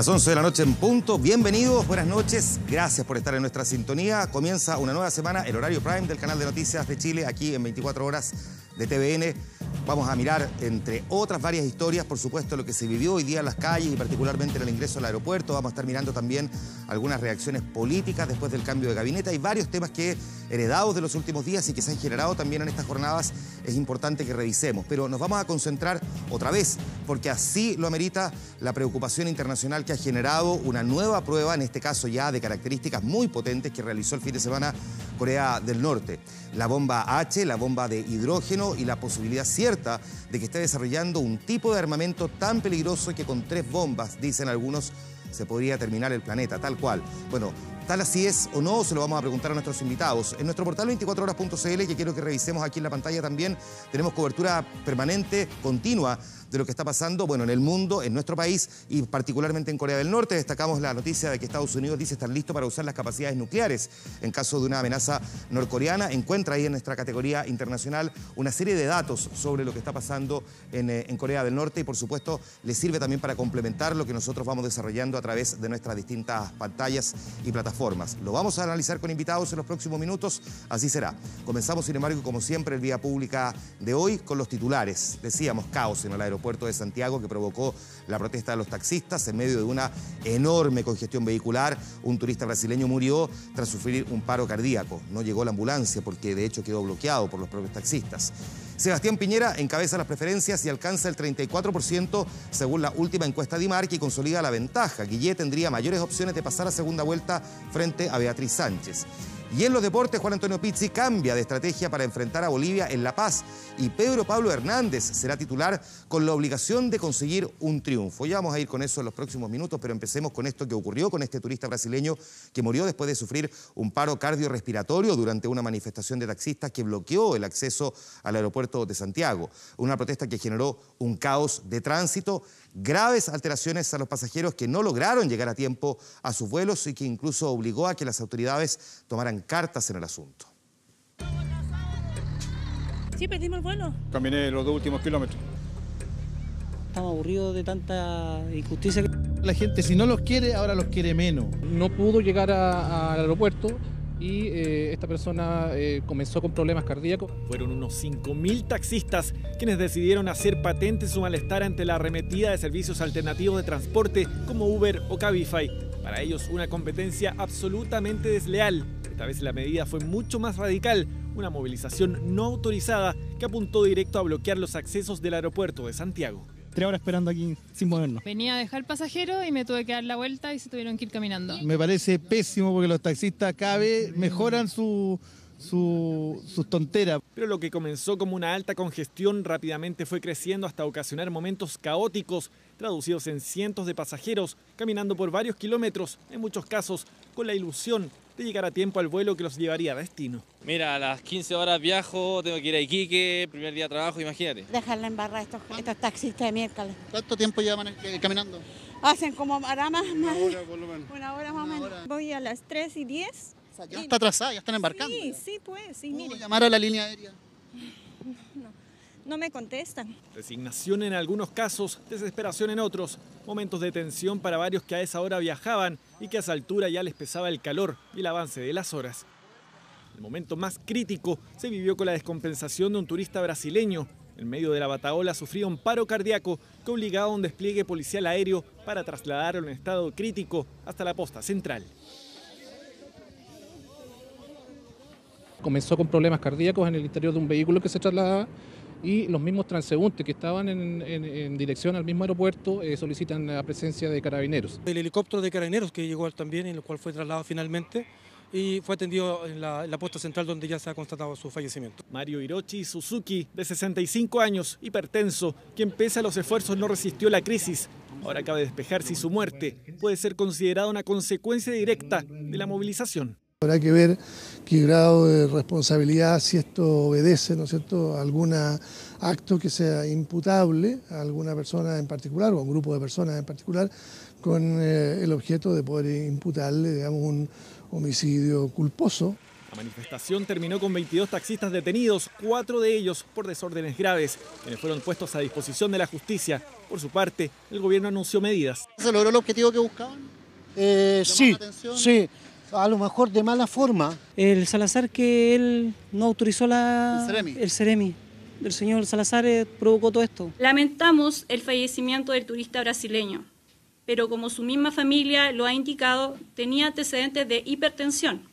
Las 11 de la noche en punto. Bienvenidos, buenas noches. Gracias por estar en nuestra sintonía. Comienza una nueva semana, el horario prime del canal de noticias de Chile, aquí en 24 horas de TVN. Vamos a mirar, entre otras varias historias, por supuesto, lo que se vivió hoy día en las calles y particularmente en el ingreso al aeropuerto. Vamos a estar mirando también algunas reacciones políticas después del cambio de gabinete. Hay varios temas que heredados de los últimos días y que se han generado también en estas jornadas es importante que revisemos. Pero nos vamos a concentrar otra vez, porque así lo amerita la preocupación internacional que ha generado una nueva prueba, en este caso ya de características muy potentes que realizó el fin de semana Corea del Norte la bomba H, la bomba de hidrógeno y la posibilidad cierta de que esté desarrollando un tipo de armamento tan peligroso que con tres bombas, dicen algunos, se podría terminar el planeta, tal cual. Bueno, tal así es o no, se lo vamos a preguntar a nuestros invitados. En nuestro portal 24horas.cl, que quiero que revisemos aquí en la pantalla también, tenemos cobertura permanente, continua de lo que está pasando, bueno, en el mundo, en nuestro país y particularmente en Corea del Norte. Destacamos la noticia de que Estados Unidos dice estar listo para usar las capacidades nucleares en caso de una amenaza norcoreana. Encuentra ahí en nuestra categoría internacional una serie de datos sobre lo que está pasando en, eh, Corea del Norte y por supuesto le sirve también para complementar lo que nosotros vamos desarrollando a través de nuestras distintas pantallas y plataformas. Lo vamos a analizar con invitados en los próximos minutos, así será. Comenzamos, sin embargo, como siempre, el día Pública de hoy con los titulares. Decíamos caos en el aeropuerto puerto de Santiago que provocó la protesta de los taxistas en medio de una enorme congestión vehicular. Un turista brasileño murió tras sufrir un paro cardíaco. No llegó la ambulancia porque de hecho quedó bloqueado por los propios taxistas. Sebastián Piñera encabeza las preferencias y alcanza el 34% según la última encuesta de IMAR y consolida la ventaja. Guillé tendría mayores opciones de pasar a segunda vuelta frente a Beatriz Sánchez. Y en los deportes, Juan Antonio Pizzi cambia de estrategia para enfrentar a Bolivia en La Paz y Pedro Pablo Hernández será titular con la obligación de conseguir un triunfo. Ya vamos a ir con eso en los próximos minutos, pero empecemos con esto que ocurrió con este turista brasileño que murió después de sufrir un paro cardiorrespiratorio durante una manifestación de taxistas que bloqueó el acceso al aeropuerto de Santiago. Una protesta que generó un caos de tránsito graves alteraciones a los pasajeros que no lograron llegar a tiempo a sus vuelos y que incluso obligó a que las autoridades tomaran cartas en el asunto. Sí, perdimos el vuelo. Caminé los dos últimos kilómetros. Estamos aburridos de tanta injusticia. La gente, si no los quiere, ahora los quiere menos. No pudo llegar al aeropuerto y eh, esta persona eh, comenzó con problemas cardíacos. Fueron unos 5.000 taxistas quienes decidieron hacer patente su malestar ante la arremetida de servicios alternativos de transporte como Uber o Cabify. Para ellos una competencia absolutamente desleal. Esta vez la medida fue mucho más radical, una movilización no autorizada que apuntó directo a bloquear los accesos del aeropuerto de Santiago tres horas esperando aquí sin movernos. Venía a dejar el pasajero y me tuve que dar la vuelta y se tuvieron que ir caminando. Me parece pésimo porque los taxistas cada mejoran su, su, sus tonteras. Pero lo que comenzó como una alta congestión rápidamente fue creciendo hasta ocasionar momentos caóticos, traducidos en cientos de pasajeros, caminando por varios kilómetros, en muchos casos con la ilusión de llegar a tiempo al vuelo que los llevaría a destino. Mira, a las 15 horas viajo, tengo que ir a Iquique, primer día de trabajo, imagínate. Dejarla en barra estos, estos taxistas de miércoles. ¿Cuánto tiempo llevan eh, caminando? Hacen como ahora más, Una hora por menos. Una hora más o menos. Voy a las 3 y 10. ya está atrasada, ya están embarcando. Sí, sí, pues. Sí, Puedo llamar a la línea aérea no me contestan. Resignación en algunos casos, desesperación en otros, momentos de tensión para varios que a esa hora viajaban y que a esa altura ya les pesaba el calor y el avance de las horas. El momento más crítico se vivió con la descompensación de un turista brasileño. En medio de la bataola sufría un paro cardíaco que obligaba a un despliegue policial aéreo para trasladarlo en estado crítico hasta la posta central. Comenzó con problemas cardíacos en el interior de un vehículo que se trasladaba y los mismos transeúntes que estaban en, dirección al mismo aeropuerto eh, solicitan la presencia de carabineros. El helicóptero de carabineros que llegó también, en el cual fue trasladado finalmente y fue atendido en la, puesta central donde ya se ha constatado su fallecimiento. Mario Hirochi Suzuki, de 65 años, hipertenso, quien pese a los esfuerzos no resistió la crisis. Ahora cabe despejar si su muerte puede ser considerada una consecuencia directa de la movilización. Habrá que ver qué grado de responsabilidad, si esto obedece, ¿no es cierto?, a algún acto que sea imputable a alguna persona en particular o a un grupo de personas en particular con eh, el objeto de poder imputarle, digamos, un homicidio culposo. La manifestación terminó con 22 taxistas detenidos, cuatro de ellos por desórdenes graves, quienes fueron puestos a disposición de la justicia. Por su parte, el gobierno anunció medidas. ¿Se logró el objetivo que buscaban? Eh, sí, sí a lo mejor de mala forma. El Salazar que él no autorizó la... El Ceremi. El señor Salazar eh, provocó todo esto. Lamentamos el fallecimiento del turista brasileño, pero como su misma familia lo ha indicado, tenía antecedentes de hipertensión,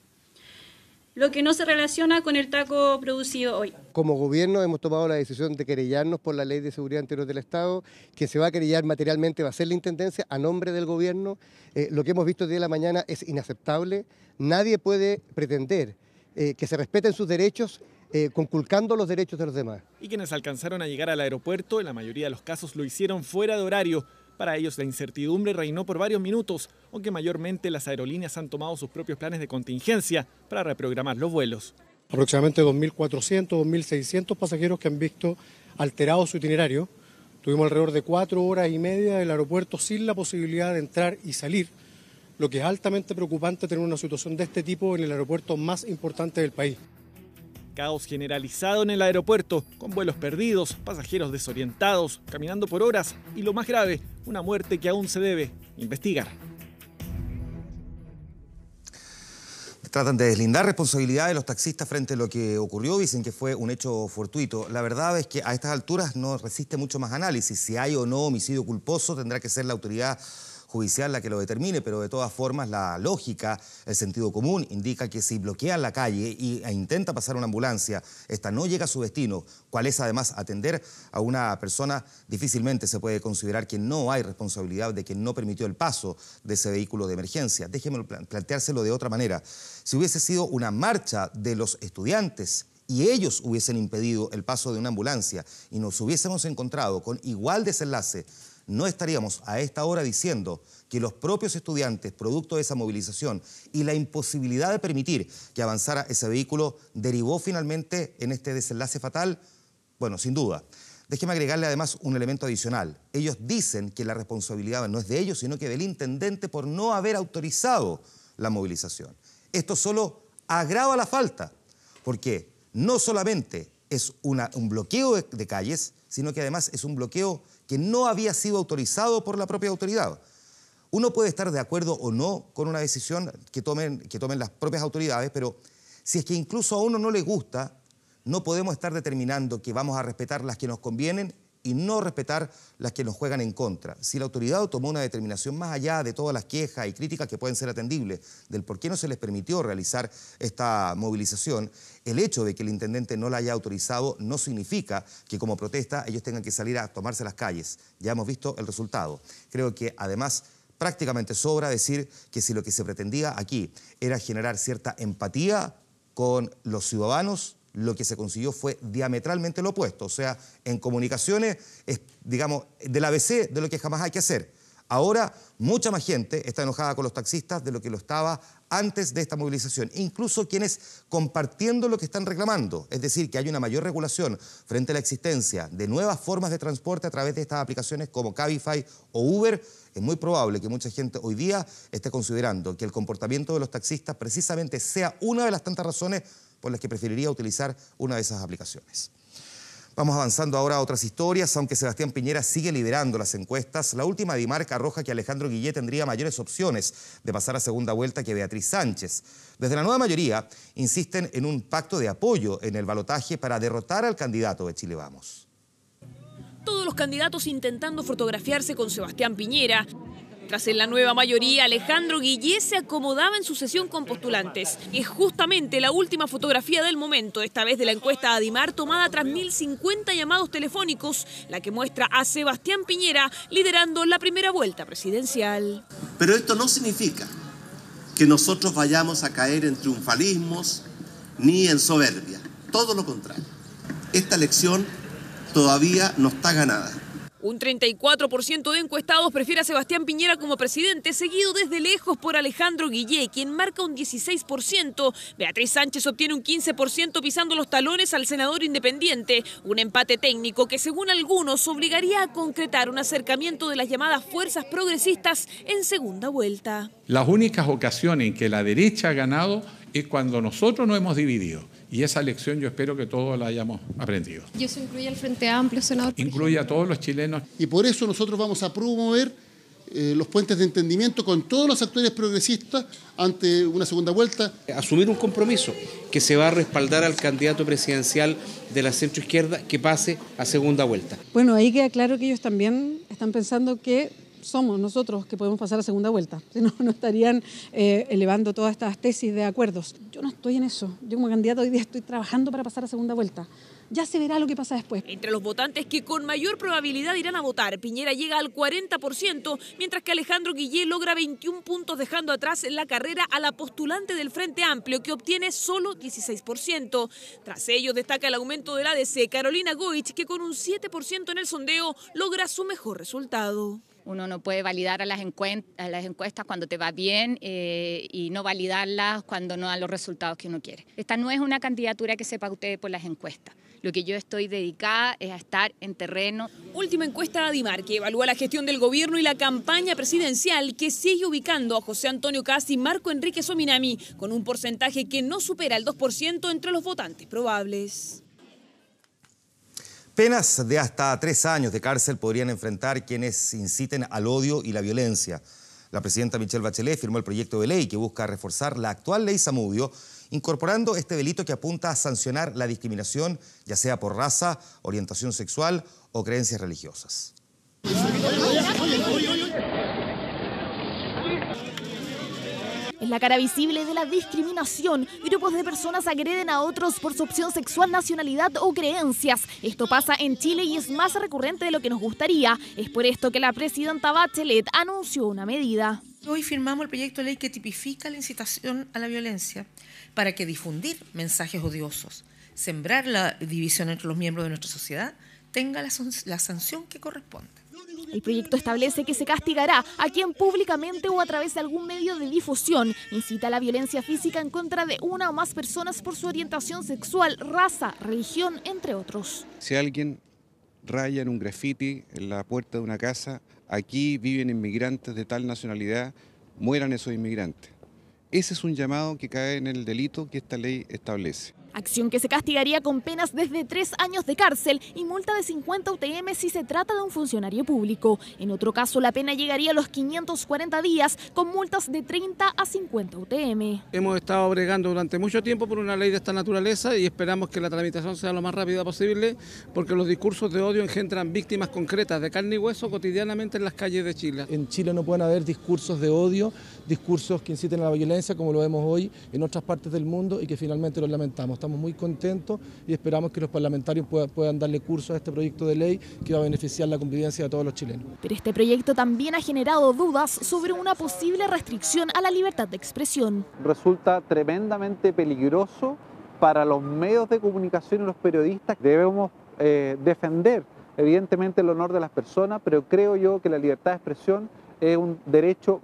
lo que no se relaciona con el taco producido hoy. Como gobierno hemos tomado la decisión de querellarnos por la ley de seguridad interior del Estado, que se va a querellar materialmente, va a ser la Intendencia a nombre del gobierno. Eh, lo que hemos visto día de la mañana es inaceptable. Nadie puede pretender eh, que se respeten sus derechos eh, conculcando los derechos de los demás. Y quienes alcanzaron a llegar al aeropuerto, en la mayoría de los casos lo hicieron fuera de horario para ellos la incertidumbre reinó por varios minutos, aunque mayormente las aerolíneas han tomado sus propios planes de contingencia para reprogramar los vuelos. Aproximadamente 2.400, 2.600 pasajeros que han visto alterado su itinerario. Tuvimos alrededor de cuatro horas y media del aeropuerto sin la posibilidad de entrar y salir, lo que es altamente preocupante tener una situación de este tipo en el aeropuerto más importante del país. Caos generalizado en el aeropuerto, con vuelos perdidos, pasajeros desorientados, caminando por horas y lo más grave, una muerte que aún se debe investigar. Tratan de deslindar responsabilidad de los taxistas frente a lo que ocurrió, dicen que fue un hecho fortuito. La verdad es que a estas alturas no resiste mucho más análisis. Si hay o no homicidio culposo, tendrá que ser la autoridad judicial la que lo determine, pero de todas formas la lógica, el sentido común indica que si bloquea la calle e intenta pasar una ambulancia, esta no llega a su destino, cual es además atender a una persona, difícilmente se puede considerar que no hay responsabilidad de quien no permitió el paso de ese vehículo de emergencia. Déjeme planteárselo de otra manera. Si hubiese sido una marcha de los estudiantes y ellos hubiesen impedido el paso de una ambulancia y nos hubiésemos encontrado con igual desenlace no estaríamos a esta hora diciendo que los propios estudiantes, producto de esa movilización y la imposibilidad de permitir que avanzara ese vehículo, derivó finalmente en este desenlace fatal? Bueno, sin duda. Déjeme agregarle además un elemento adicional. Ellos dicen que la responsabilidad no es de ellos, sino que del intendente por no haber autorizado la movilización. Esto solo agrava la falta, porque no solamente es un bloqueo de, de calles, sino que además es un bloqueo que no había sido autorizado por la propia autoridad. Uno puede estar de acuerdo o no con una decisión que tomen, que tomen las propias autoridades, pero si es que incluso a uno no le gusta, no podemos estar determinando que vamos a respetar las que nos convienen y no respetar las que nos juegan en contra. Si la autoridad tomó una determinación más allá de todas las quejas y críticas que pueden ser atendibles del por qué no se les permitió realizar esta movilización, el hecho de que el intendente no la haya autorizado no significa que como protesta ellos tengan que salir a tomarse las calles. Ya hemos visto el resultado. Creo que además prácticamente sobra decir que si lo que se pretendía aquí era generar cierta empatía con los ciudadanos, lo que se consiguió fue diametralmente lo opuesto. O sea, en comunicaciones es, digamos, del ABC de lo que jamás hay que hacer. Ahora, mucha más gente está enojada con los taxistas de lo que lo estaba antes de esta movilización, incluso quienes compartiendo lo que están reclamando, es decir, que hay una mayor regulación frente a la existencia de nuevas formas de transporte a través de estas aplicaciones como Cabify o Uber, es muy probable que mucha gente hoy día esté considerando que el comportamiento de los taxistas precisamente sea una de las tantas razones por las que preferiría utilizar una de esas aplicaciones. Vamos avanzando ahora a otras historias, aunque Sebastián Piñera sigue liderando las encuestas. La última de marca arroja que Alejandro Guillé tendría mayores opciones de pasar a segunda vuelta que Beatriz Sánchez. Desde la nueva mayoría insisten en un pacto de apoyo en el balotaje para derrotar al candidato de Chile Vamos. Todos los candidatos intentando fotografiarse con Sebastián Piñera. Tras en la nueva mayoría, Alejandro Guillé se acomodaba en su sesión con postulantes. Es justamente la última fotografía del momento, esta vez de la encuesta Adimar, tomada tras 1.050 llamados telefónicos, la que muestra a Sebastián Piñera liderando la primera vuelta presidencial. Pero esto no significa que nosotros vayamos a caer en triunfalismos ni en soberbia. Todo lo contrario. Esta elección todavía no está ganada. Un 34% de encuestados prefiere a Sebastián Piñera como presidente, seguido desde lejos por Alejandro Guillé, quien marca un 16%. Beatriz Sánchez obtiene un 15% pisando los talones al senador independiente, un empate técnico que según algunos obligaría a concretar un acercamiento de las llamadas fuerzas progresistas en segunda vuelta. Las únicas ocasiones en que la derecha ha ganado es cuando nosotros nos hemos dividido. Y esa lección yo espero que todos la hayamos aprendido. ¿Y eso incluye al Frente Amplio, senador? Incluye a todos los chilenos. Y por eso nosotros vamos a promover eh, los puentes de entendimiento con todos los actores progresistas ante una segunda vuelta. Asumir un compromiso que se va a respaldar al candidato presidencial de la centro izquierda que pase a segunda vuelta. Bueno, ahí queda claro que ellos también están pensando que somos nosotros que podemos pasar a segunda vuelta, si no, no estarían eh, elevando todas estas tesis de acuerdos. Yo no estoy en eso, yo como candidato hoy día estoy trabajando para pasar a segunda vuelta. Ya se verá lo que pasa después. Entre los votantes que con mayor probabilidad irán a votar, Piñera llega al 40%, mientras que Alejandro Guillé logra 21 puntos dejando atrás en la carrera a la postulante del Frente Amplio, que obtiene solo 16%. Tras ello destaca el aumento de la ADC, Carolina Goich, que con un 7% en el sondeo logra su mejor resultado. Uno no puede validar a las, encuestas cuando te va bien eh, y no validarlas cuando no dan los resultados que uno quiere. Esta no es una candidatura que sepa usted por las encuestas. Lo que yo estoy dedicada es a estar en terreno. Última encuesta de Adimar, que evalúa la gestión del gobierno y la campaña presidencial, que sigue ubicando a José Antonio Casi y Marco Enrique Sominami, con un porcentaje que no supera el 2% entre los votantes probables. Penas de hasta tres años de cárcel podrían enfrentar quienes inciten al odio y la violencia. La presidenta Michelle Bachelet firmó el proyecto de ley que busca reforzar la actual ley Samudio, incorporando este delito que apunta a sancionar la discriminación, ya sea por raza, orientación sexual o creencias religiosas. Es la cara visible de la discriminación. Grupos de personas agreden a otros por su opción sexual, nacionalidad o creencias. Esto pasa en Chile y es más recurrente de lo que nos gustaría. Es por esto que la presidenta Bachelet anunció una medida. Hoy firmamos el proyecto de ley que tipifica la incitación a la violencia para que difundir mensajes odiosos, sembrar la división entre los miembros de nuestra sociedad, tenga la, la sanción que corresponde. El proyecto establece que se castigará a quien públicamente o a través de algún medio de difusión incita a la violencia física en contra de una o más personas por su orientación sexual, raza, religión, entre otros. Si alguien raya en un graffiti en la puerta de una casa, aquí viven inmigrantes de tal nacionalidad, mueran esos inmigrantes. Ese es un llamado que cae en el delito que esta ley establece acción que se castigaría con penas desde tres años de cárcel y multa de 50 UTM si se trata de un funcionario público. En otro caso, la pena llegaría a los 540 días con multas de 30 a 50 UTM. Hemos estado bregando durante mucho tiempo por una ley de esta naturaleza y esperamos que la tramitación sea lo más rápida posible porque los discursos de odio engendran víctimas concretas de carne y hueso cotidianamente en las calles de Chile. En Chile no pueden haber discursos de odio, discursos que inciten a la violencia como lo vemos hoy en otras partes del mundo y que finalmente los lamentamos estamos muy contentos y esperamos que los parlamentarios puedan, darle curso a este proyecto de ley que va a beneficiar la convivencia de todos los chilenos. Pero este proyecto también ha generado dudas sobre una posible restricción a la libertad de expresión. Resulta tremendamente peligroso para los medios de comunicación y los periodistas. Debemos eh, defender, evidentemente, el honor de las personas, pero creo yo que la libertad de expresión es un derecho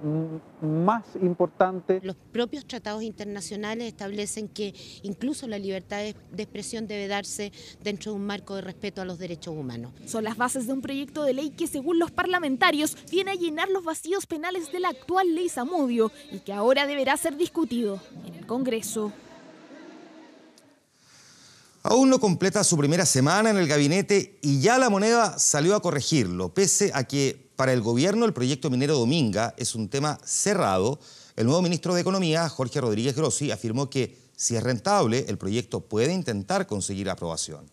más importante. Los propios tratados internacionales establecen que incluso la libertad de expresión debe darse dentro de un marco de respeto a los derechos humanos. Son las bases de un proyecto de ley que, según los parlamentarios, viene a llenar los vacíos penales de la actual ley Zamudio y que ahora deberá ser discutido en el Congreso. Aún no completa su primera semana en el gabinete y ya la moneda salió a corregirlo, pese a que para el gobierno, el proyecto minero Dominga es un tema cerrado. El nuevo ministro de Economía, Jorge Rodríguez Grossi, afirmó que si es rentable, el proyecto puede intentar conseguir aprobación.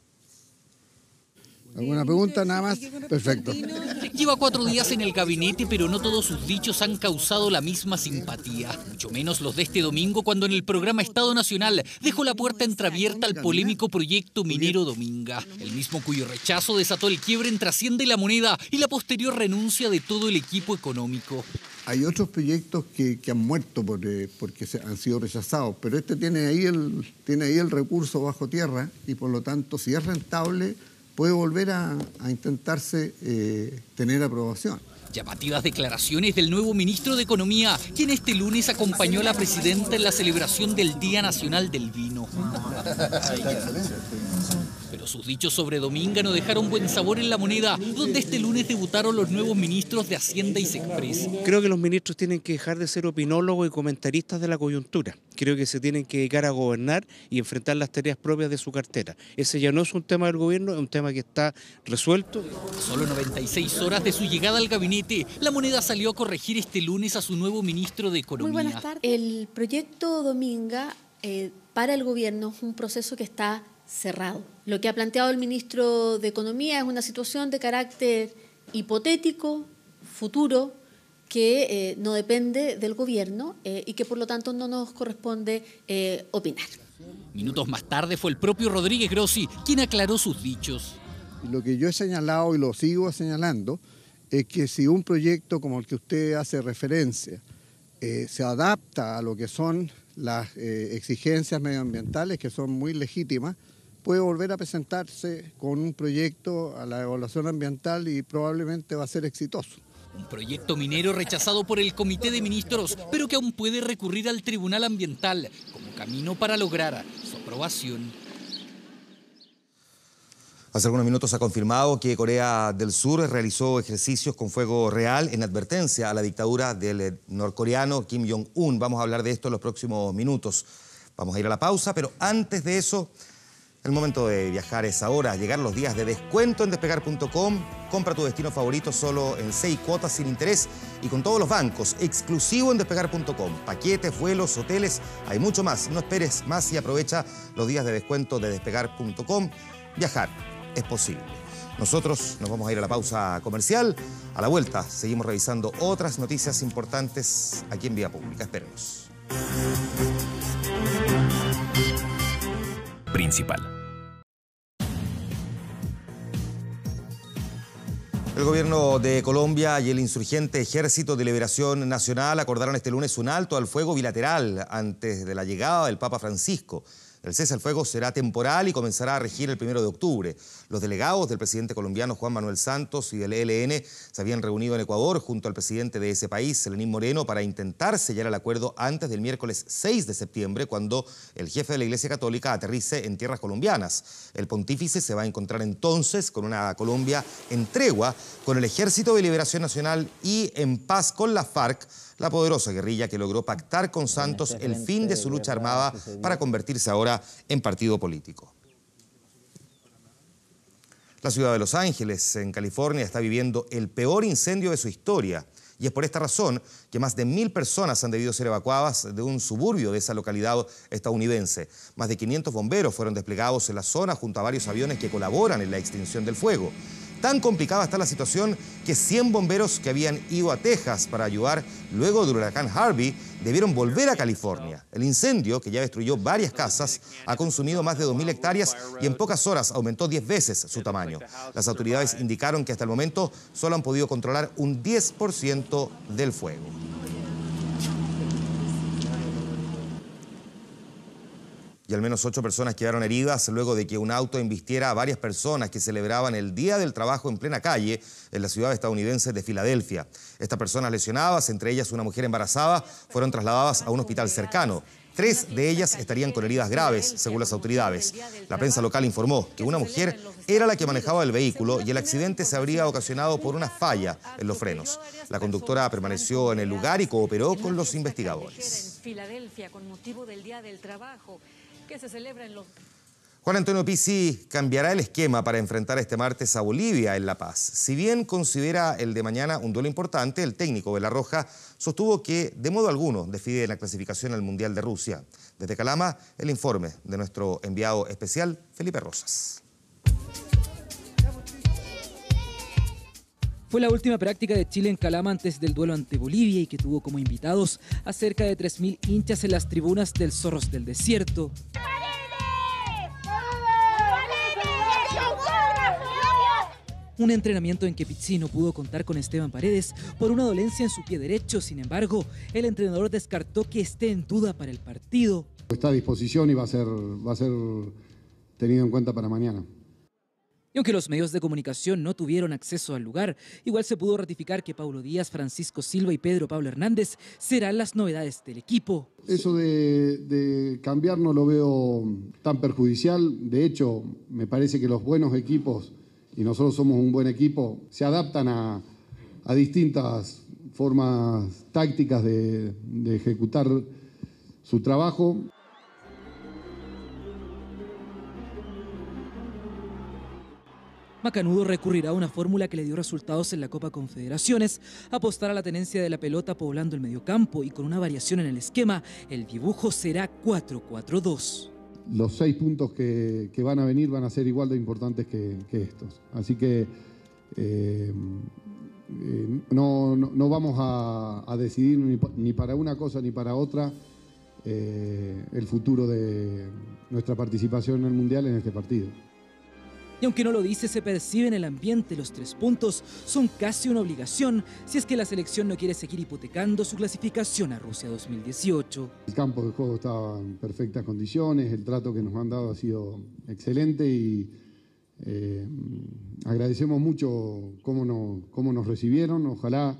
¿Alguna pregunta? Nada más. Perfecto. Lleva cuatro días en el gabinete, pero no todos sus dichos han causado la misma simpatía. Mucho menos los de este domingo, cuando en el programa Estado Nacional dejó la puerta entreabierta al polémico proyecto minero Dominga, el mismo cuyo rechazo desató el quiebre entre Hacienda y la moneda y la posterior renuncia de todo el equipo económico. Hay otros proyectos que, han muerto eh, porque han sido rechazados, pero este tiene ahí, el, tiene ahí el recurso bajo tierra y por lo tanto, si es rentable, puede volver a, intentarse eh, tener aprobación. Llamativas declaraciones del nuevo ministro de Economía, quien este lunes acompañó a la presidenta en la celebración del Día Nacional del Vino. Ah, pero sus dichos sobre Dominga no dejaron buen sabor en la moneda, donde este lunes debutaron los nuevos ministros de Hacienda y Sexpress. Creo que los ministros tienen que dejar de ser opinólogos y comentaristas de la coyuntura. Creo que se tienen que dedicar a gobernar y enfrentar las tareas propias de su cartera. Ese ya no es un tema del gobierno, es un tema que está resuelto. solo 96 horas de su llegada al gabinete, la moneda salió a corregir este lunes a su nuevo ministro de Economía. Muy buenas tardes. El proyecto Dominga eh, para el gobierno es un proceso que está cerrado. Lo que ha planteado el ministro de Economía es una situación de carácter hipotético, futuro, que eh, no depende del gobierno eh, y que por lo tanto no nos corresponde eh, opinar. Minutos más tarde fue el propio Rodríguez Grossi quien aclaró sus dichos. Lo que yo he señalado y lo sigo señalando es que si un proyecto como el que usted hace referencia se adapta a lo que son las exigencias medioambientales, que son muy legítimas, puede volver a presentarse con un proyecto a la evaluación ambiental y probablemente va a ser exitoso. Un proyecto minero rechazado por el Comité de Ministros, pero que aún puede recurrir al Tribunal Ambiental como camino para lograr su aprobación. Hace algunos minutos ha confirmado que Corea del Sur realizó ejercicios con fuego real en advertencia a la dictadura del norcoreano Kim Jong-un. Vamos a hablar de esto en los próximos minutos. Vamos a ir a la pausa, pero antes de eso... El momento de viajar es ahora. Llegar los días de descuento en despegar.com. Compra tu destino favorito solo en seis cuotas sin interés y con todos los bancos. Exclusivo en despegar.com. Paquetes, vuelos, hoteles, hay mucho más. No esperes más y aprovecha los días de descuento de despegar.com. Viajar es posible. Nosotros nos vamos a ir a la pausa comercial. A la vuelta seguimos revisando otras noticias importantes aquí en Vía Pública. Esperemos. principal. El gobierno de Colombia y el insurgente Ejército de Liberación Nacional acordaron este lunes un alto al fuego bilateral antes de la llegada del Papa Francisco. El cese al fuego será temporal y comenzará a regir el primero de octubre. Los delegados del presidente colombiano Juan Manuel Santos y del ELN se habían reunido en Ecuador junto al presidente de ese país, Lenín Moreno, para intentar sellar el acuerdo antes del miércoles 6 de septiembre, cuando el jefe de la Iglesia Católica aterrice en tierras colombianas. El pontífice se va a encontrar entonces con una Colombia en tregua, con el Ejército de Liberación Nacional y en paz con la FARC la poderosa guerrilla que logró pactar con Santos este el fin de su lucha armada para convertirse ahora en partido político. La ciudad de Los Ángeles, en California, está viviendo el peor incendio de su historia. Y es por esta razón que más de mil personas han debido ser evacuadas de un suburbio de esa localidad estadounidense. Más de 500 bomberos fueron desplegados en la zona junto a varios aviones que colaboran en la extinción del fuego. Tan complicada está la situación que 100 bomberos que habían ido a Texas para ayudar luego del huracán Harvey debieron volver a California. El incendio, que ya destruyó varias casas, ha consumido más de 2.000 hectáreas y en pocas horas aumentó 10 veces su tamaño. Las autoridades indicaron que hasta el momento solo han podido controlar un 10% del fuego. y al menos ocho personas quedaron heridas luego de que un auto invistiera a varias personas que celebraban el Día del Trabajo en plena calle en la ciudad estadounidense de Filadelfia. Estas personas lesionadas, entre ellas una mujer embarazada, fueron trasladadas a un hospital cercano. Tres de ellas estarían con heridas graves, según las autoridades. La prensa local informó que una mujer era la que manejaba el vehículo y el accidente se habría ocasionado por una falla en los frenos. La conductora permaneció en el lugar y cooperó con los investigadores que se celebra en los... Juan Antonio Pizzi cambiará el esquema para enfrentar este martes a Bolivia en La Paz. Si bien considera el de mañana un duelo importante, el técnico de La Roja sostuvo que de modo alguno decide la clasificación al Mundial de Rusia. Desde Calama, el informe de nuestro enviado especial, Felipe Rosas. Fue la última práctica de Chile en Calama antes del duelo ante Bolivia y que tuvo como invitados a cerca de 3.000 hinchas en las tribunas del Zorros del Desierto. Un entrenamiento en que Pizzi no pudo contar con Esteban Paredes por una dolencia en su pie derecho. Sin embargo, el entrenador descartó que esté en duda para el partido. Está a disposición y va a ser, va a ser tenido en cuenta para mañana. Y aunque los medios de comunicación no tuvieron acceso al lugar, igual se pudo ratificar que Paulo Díaz, Francisco Silva y Pedro Pablo Hernández serán las novedades del equipo. Eso de, cambiar no lo veo tan perjudicial. De hecho, me parece que los buenos equipos, y nosotros somos un buen equipo, se adaptan a, distintas formas tácticas de ejecutar su trabajo. Macanudo recurrirá a una fórmula que le dio resultados en la Copa Confederaciones, apostar a la tenencia de la pelota poblando el mediocampo y con una variación en el esquema, el dibujo será 4-4-2. Los seis puntos que, van a venir van a ser igual de importantes que, estos. Así que eh, eh, no, vamos a, decidir ni, para una cosa ni para otra eh, el futuro de nuestra participación en el Mundial en este partido. Y aunque no lo dice, se percibe en el ambiente. Los tres puntos son casi una obligación si es que la selección no quiere seguir hipotecando su clasificación a Rusia 2018. El campo de juego estaba en perfectas condiciones, el trato que nos han dado ha sido excelente y eh, agradecemos mucho cómo nos, nos recibieron. Ojalá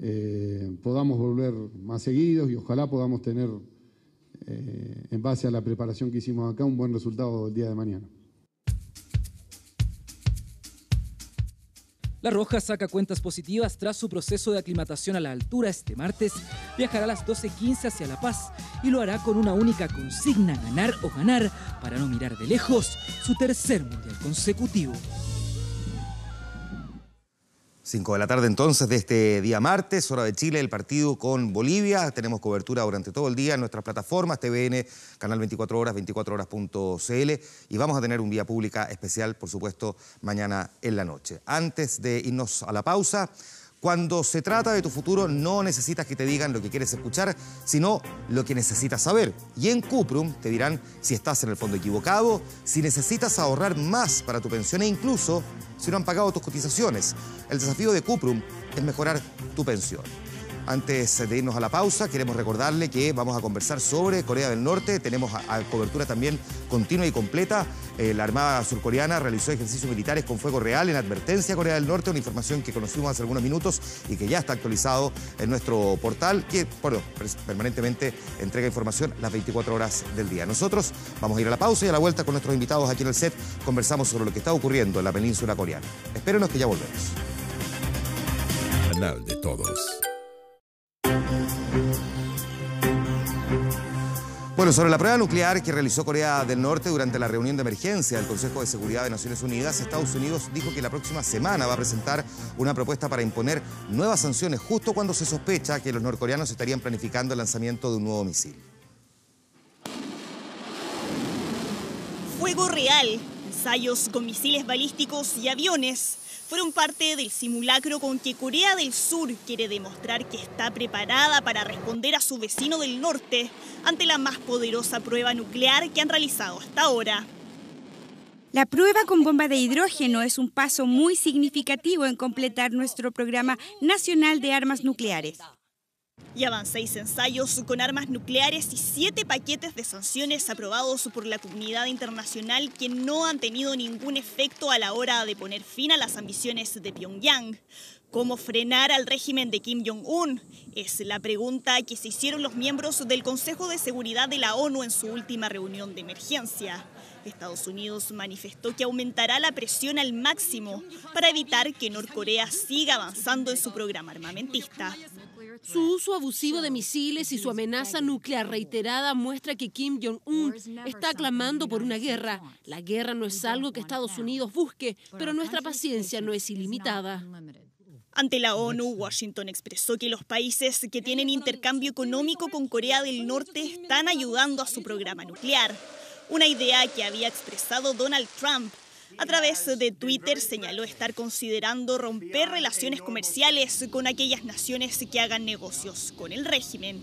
eh, podamos volver más seguidos y ojalá podamos tener, eh, en base a la preparación que hicimos acá, un buen resultado el día de mañana. La Roja saca cuentas positivas tras su proceso de aclimatación a la altura este martes. Viajará a las 12.15 hacia La Paz y lo hará con una única consigna, ganar o ganar, para no mirar de lejos su tercer mundial consecutivo. 5 de la tarde entonces de este día martes, hora de Chile, el partido con Bolivia. Tenemos cobertura durante todo el día en nuestras plataformas, TVN, Canal 24 Horas, 24horas.cl y vamos a tener un día pública especial, por supuesto, mañana en la noche. Antes de irnos a la pausa, cuando se trata de tu futuro, no necesitas que te digan lo que quieres escuchar, sino lo que necesitas saber. Y en Cuprum te dirán si estás en el fondo equivocado, si necesitas ahorrar más para tu pensión e incluso si no han pagado tus cotizaciones. El desafío de Cuprum es mejorar tu pensión. Antes de irnos a la pausa, queremos recordarle que vamos a conversar sobre Corea del Norte. Tenemos a, cobertura también continua y completa. Eh, la Armada surcoreana realizó ejercicios militares con fuego real en advertencia a Corea del Norte, una información que conocimos hace algunos minutos y que ya está actualizado en nuestro portal, que bueno, permanentemente entrega información las 24 horas del día. Nosotros vamos a ir a la pausa y a la vuelta con nuestros invitados aquí en el set conversamos sobre lo que está ocurriendo en la península coreana. Espérenos que ya volvemos. Canal de todos. Bueno, sobre la prueba nuclear que realizó Corea del Norte durante la reunión de emergencia del Consejo de Seguridad de Naciones Unidas, Estados Unidos dijo que la próxima semana va a presentar una propuesta para imponer nuevas sanciones justo cuando se sospecha que los norcoreanos estarían planificando el lanzamiento de un nuevo misil. Fuego real, ensayos con misiles balísticos y aviones fueron parte del simulacro con que Corea del Sur quiere demostrar que está preparada para responder a su vecino del norte ante la más poderosa prueba nuclear que han realizado hasta ahora. La prueba con bomba de hidrógeno es un paso muy significativo en completar nuestro programa nacional de armas nucleares. Y van seis ensayos con armas nucleares y siete paquetes de sanciones aprobados por la comunidad internacional que no han tenido ningún efecto a la hora de poner fin a las ambiciones de Pyongyang. ¿Cómo frenar al régimen de Kim Jong-un? Es la pregunta que se hicieron los miembros del Consejo de Seguridad de la ONU en su última reunión de emergencia. Estados Unidos manifestó que aumentará la presión al máximo para evitar que Norcorea siga avanzando en su programa armamentista. Su uso abusivo de misiles y su amenaza nuclear reiterada muestra que Kim Jong-un está clamando por una guerra. La guerra no es algo que Estados Unidos busque, pero nuestra paciencia no es ilimitada. Ante la ONU, Washington expresó que los países que tienen intercambio económico con Corea del Norte están ayudando a su programa nuclear, una idea que había expresado Donald Trump a través de Twitter señaló estar considerando romper relaciones comerciales con aquellas naciones que hagan negocios con el régimen.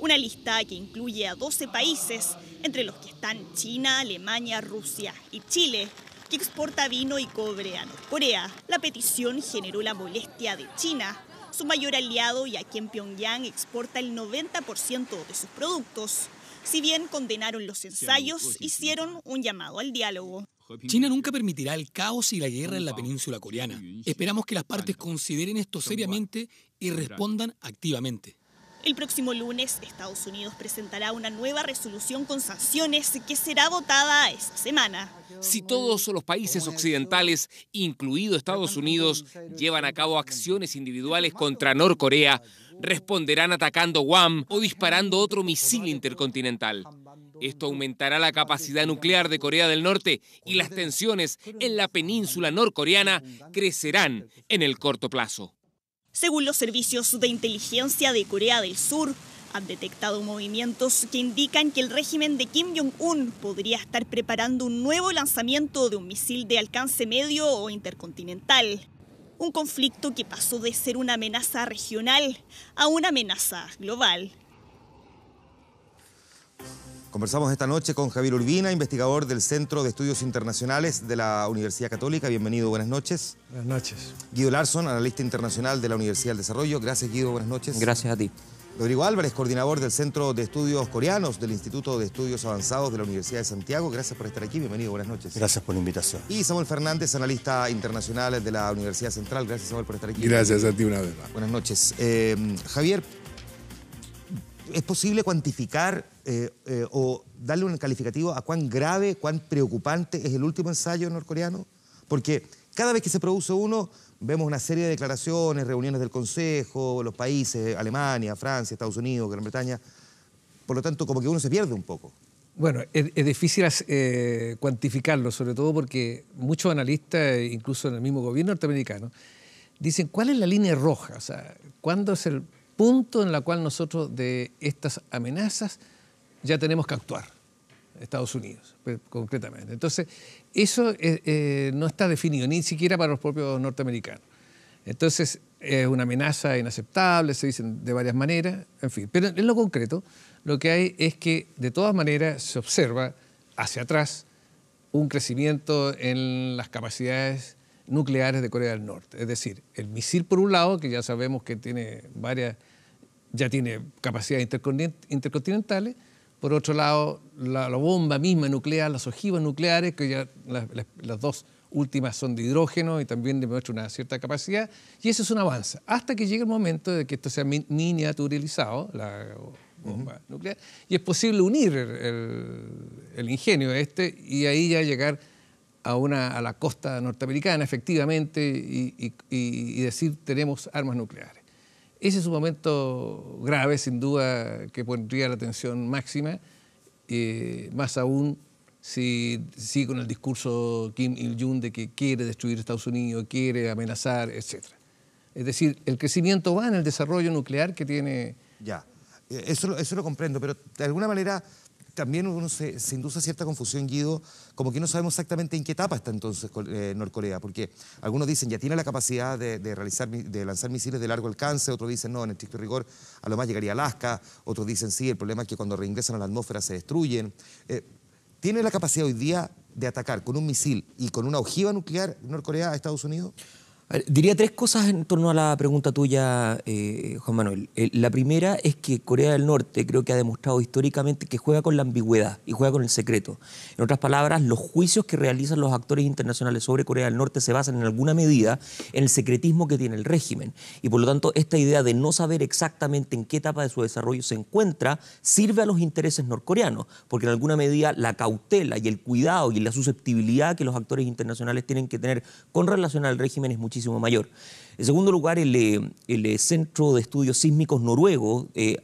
Una lista que incluye a 12 países, entre los que están China, Alemania, Rusia y Chile, que exporta vino y cobre a Corea. La petición generó la molestia de China, su mayor aliado y a quien Pyongyang exporta el 90% de sus productos. Si bien condenaron los ensayos, hicieron un llamado al diálogo. China nunca permitirá el caos y la guerra en la península coreana. Esperamos que las partes consideren esto seriamente y respondan activamente. El próximo lunes, Estados Unidos presentará una nueva resolución con sanciones que será votada esta semana. Si todos los países occidentales, incluido Estados Unidos, llevan a cabo acciones individuales contra Norcorea, responderán atacando Guam o disparando otro misil intercontinental. Esto aumentará la capacidad nuclear de Corea del Norte y las tensiones en la península norcoreana crecerán en el corto plazo. Según los servicios de inteligencia de Corea del Sur, han detectado movimientos que indican que el régimen de Kim Jong-un podría estar preparando un nuevo lanzamiento de un misil de alcance medio o intercontinental. Un conflicto que pasó de ser una amenaza regional a una amenaza global. Conversamos esta noche con Javier Urbina, investigador del Centro de Estudios Internacionales de la Universidad Católica. Bienvenido, buenas noches. Buenas noches. Guido Larson, analista internacional de la Universidad del Desarrollo. Gracias, Guido, buenas noches. Gracias a ti. Rodrigo Álvarez, coordinador del Centro de Estudios Coreanos del Instituto de Estudios Avanzados de la Universidad de Santiago. Gracias por estar aquí, bienvenido, buenas noches. Gracias por la invitación. Y Samuel Fernández, analista internacional de la Universidad Central. Gracias, Samuel, por estar aquí. Gracias a ti una vez más. Buenas noches. Eh, Javier, ¿Es posible cuantificar eh, eh, o darle un calificativo a cuán grave, cuán preocupante es el último ensayo norcoreano? Porque cada vez que se produce uno, vemos una serie de declaraciones, reuniones del Consejo, los países, Alemania, Francia, Estados Unidos, Gran Bretaña. Por lo tanto, como que uno se pierde un poco. Bueno, es, difícil eh, cuantificarlo, sobre todo porque muchos analistas, incluso en el mismo gobierno norteamericano, dicen cuál es la línea roja, o sea, cuándo es el punto en la cual nosotros de estas amenazas ya tenemos que actuar, Estados Unidos, concretamente. Entonces, eso eh, eh, no está definido ni siquiera para los propios norteamericanos. Entonces, es una amenaza inaceptable, se dicen de varias maneras, en fin. Pero en lo concreto, lo que hay es que de todas maneras se observa hacia atrás un crecimiento en las capacidades nucleares de Corea del Norte. Es decir, el misil por un lado, que ya sabemos que tiene varias, ya tiene capacidades intercontinentales, por otro lado, la, bomba misma nuclear, las ojivas nucleares, que ya las, dos últimas son de hidrógeno y también demuestra una cierta capacidad, y eso es un avance, hasta que llegue el momento de que esto sea miniaturizado, la bomba nuclear, y es posible unir el, el ingenio este y ahí ya llegar a, una, a la costa norteamericana, efectivamente, y, decir tenemos armas nucleares. Ese es un momento grave, sin duda, que pondría la atención máxima, eh, más aún si sigue con el discurso Kim Il-jung de que quiere destruir Estados Unidos, quiere amenazar, etc. Es decir, el crecimiento va en el desarrollo nuclear que tiene... Ya, eh, eso, eso lo comprendo, pero de alguna manera también uno se, induce cierta confusión, Guido, como que no sabemos exactamente en qué etapa está entonces eh, Norcorea, porque algunos dicen ya tiene la capacidad de, realizar, lanzar misiles de largo alcance, otros dicen no, en estricto rigor a lo más llegaría Alaska, otros dicen sí, el problema es que cuando reingresan a la atmósfera se destruyen. Eh, ¿Tiene la capacidad hoy día de atacar con un misil y con una ojiva nuclear Norcorea a Estados Unidos? Diría tres cosas en torno a la pregunta tuya, eh, Juan Manuel. Eh, la primera es que Corea del Norte creo que ha demostrado históricamente que juega con la ambigüedad y juega con el secreto. En otras palabras, los juicios que realizan los actores internacionales sobre Corea del Norte se basan en alguna medida en el secretismo que tiene el régimen. Y por lo tanto, esta idea de no saber exactamente en qué etapa de su desarrollo se encuentra sirve a los intereses norcoreanos, porque en alguna medida la cautela y el cuidado y la susceptibilidad que los actores internacionales tienen que tener con relación al régimen es mucho mayor. En segundo lugar, el, eh, el eh, Centro de Estudios Sísmicos Noruego, eh,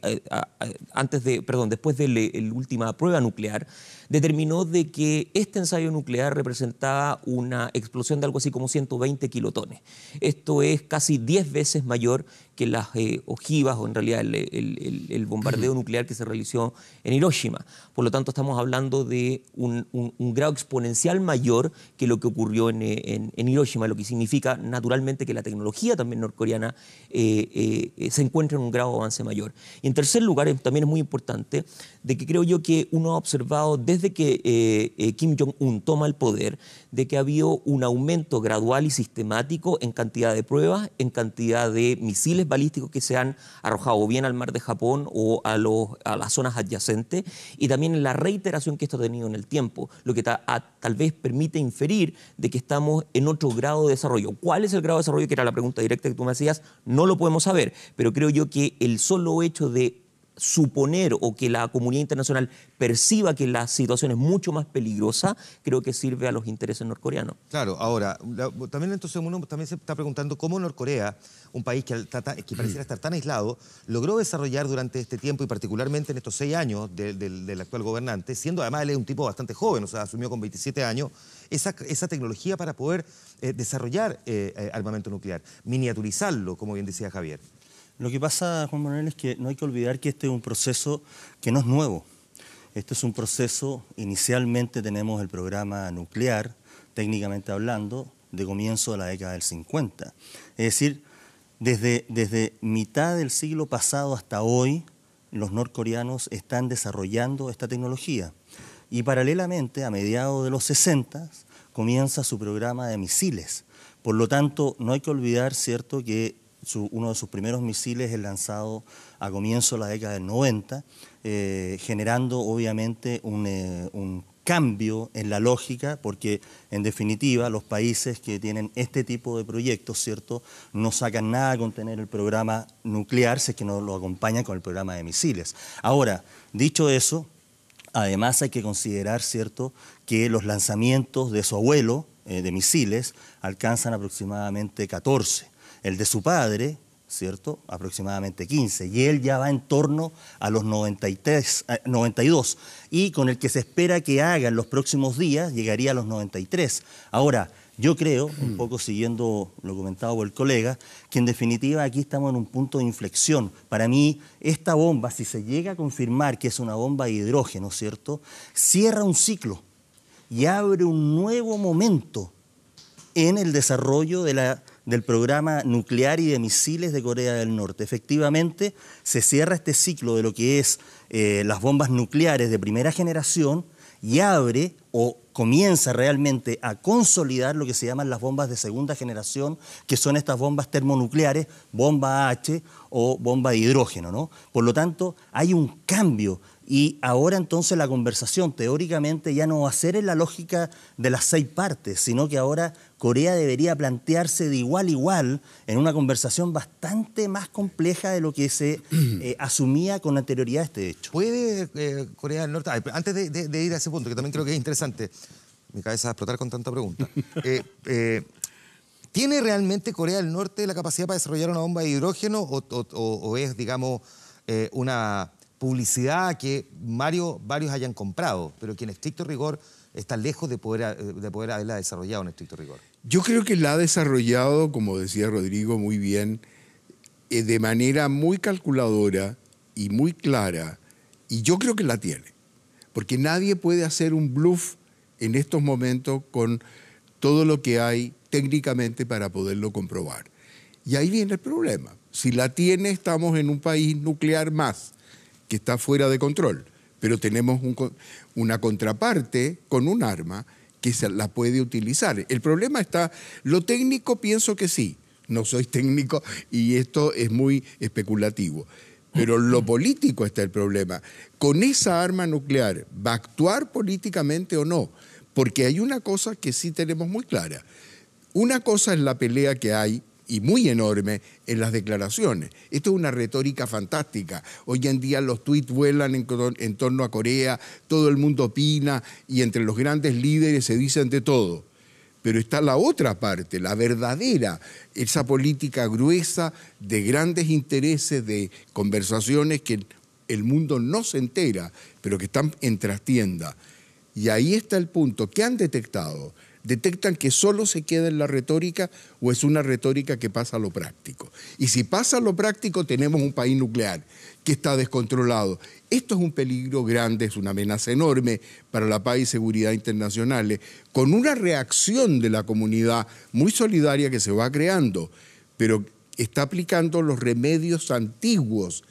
antes de, perdón, después de la última prueba nuclear, determinó de que este ensayo nuclear representaba una explosión de algo así como 120 kilotones. Esto es casi 10 veces mayor las eh, ojivas o en realidad el, bombardeo nuclear que se realizó en Hiroshima. Por lo tanto, estamos hablando de un, grado exponencial mayor que lo que ocurrió eh, en, Hiroshima, lo que significa naturalmente que la tecnología también norcoreana eh, se encuentra en un grado de avance mayor. Y en tercer lugar, también es muy importante, de que creo yo que uno ha observado desde que Kim Jong-un toma el poder, de que ha habido un aumento gradual y sistemático en cantidad de pruebas, en cantidad de misiles balísticos que se han arrojado o bien al mar de Japón o a, los, a las zonas adyacentes, y también en la reiteración que esto ha tenido en el tiempo, lo que tal vez permite inferir de que estamos en otro grado de desarrollo. ¿Cuál es el grado de desarrollo? Que era la pregunta directa que tú me hacías, no lo podemos saber, pero creo yo que el solo hecho de suponer o que la comunidad internacional perciba que la situación es mucho más peligrosa, creo que sirve a los intereses norcoreanos. Claro, ahora, también entonces también se está preguntando cómo Norcorea, un país que, pareciera mm. estar tan aislado, logró desarrollar durante este tiempo y particularmente en estos seis años del actual gobernante, siendo además él un tipo bastante joven, o sea, asumió con 27 años, esa, tecnología para poder eh, desarrollar eh, eh, armamento nuclear, miniaturizarlo, como bien decía Javier. Lo que pasa, Juan Manuel, es que no hay que olvidar que este es un proceso que no es nuevo. Este es un proceso, inicialmente tenemos el programa nuclear, técnicamente hablando, de comienzo de la década del 50. Es decir, desde, desde mitad del siglo pasado hasta hoy, los norcoreanos están desarrollando esta tecnología. Y paralelamente, a mediados de los 60, comienza su programa de misiles. Por lo tanto, no hay que olvidar, ¿cierto?, que uno de sus primeros misiles es lanzado a comienzo de la década del 90, eh, generando obviamente eh, un, cambio en la lógica, porque en definitiva los países que tienen este tipo de proyectos, ¿cierto?, no sacan nada con tener el programa nuclear, si es que no lo acompañan con el programa de misiles. Ahora, dicho eso, además hay que considerar, ¿cierto?, que los lanzamientos de su abuelo, eh, de misiles, alcanzan aproximadamente 14 el de su padre, ¿cierto? Aproximadamente 15, y él ya va en torno a los 92, eh, y con el que se espera que haga en los próximos días llegaría a los 93. Ahora, yo creo, un mm. poco siguiendo lo comentado por el colega, que en definitiva aquí estamos en un punto de inflexión. Para mí, esta bomba, si se llega a confirmar que es una bomba de hidrógeno, ¿cierto? Cierra un ciclo y abre un nuevo momento en el desarrollo del programa nuclear y de misiles de Corea del Norte. Efectivamente, se cierra este ciclo de lo que es eh, las bombas nucleares de primera generación y abre o comienza realmente a consolidar lo que se llaman las bombas de segunda generación, que son estas bombas termonucleares, bomba H o bomba de hidrógeno. ¿no? Por lo tanto, hay un cambio y ahora entonces la conversación teóricamente ya no va a ser en la lógica de las seis partes, sino que ahora Corea debería plantearse de igual a igual en una conversación bastante más compleja de lo que se eh, asumía con anterioridad este hecho. ¿Puede eh, Corea del Norte, antes de, ir a ese punto, que también creo que es interesante, mi cabeza va a explotar con tanta pregunta, eh, ¿tiene realmente Corea del Norte la capacidad para desarrollar una bomba de hidrógeno o es, digamos, una publicidad que varios hayan comprado, pero que en estricto rigor está lejos de poder, eh, de poder haberla desarrollado en estricto rigor. Yo creo que la ha desarrollado, como decía Rodrigo muy bien, eh, de manera muy calculadora y muy clara, y yo creo que la tiene, porque nadie puede hacer un bluff en estos momentos con todo lo que hay técnicamente para poderlo comprobar. Y ahí viene el problema. Si la tiene, estamos en un país nuclear más que está fuera de control, pero tenemos una contraparte con un arma que se la puede utilizar. El problema está, lo técnico pienso que sí, no soy técnico y esto es muy especulativo, pero lo político está el problema. ¿Con esa arma nuclear va a actuar políticamente o no? Porque hay una cosa que sí tenemos muy clara. Una cosa es la pelea que hay y muy enorme en las declaraciones. Esto es una retórica fantástica. Hoy en día los tweets vuelan en, torno a Corea, todo el mundo opina y entre los grandes líderes se dicen de todo. Pero está la otra parte, la verdadera, esa política gruesa de grandes intereses, de conversaciones que el mundo no se entera, pero que están en trastienda. Y ahí está el punto. que han detectado? detectan que solo se queda en la retórica o es una retórica que pasa a lo práctico. Y si pasa a lo práctico, tenemos un país nuclear que está descontrolado. Esto es un peligro grande, es una amenaza enorme para la paz y seguridad internacionales, con una reacción de la comunidad muy solidaria que se va creando, pero está aplicando los remedios antiguos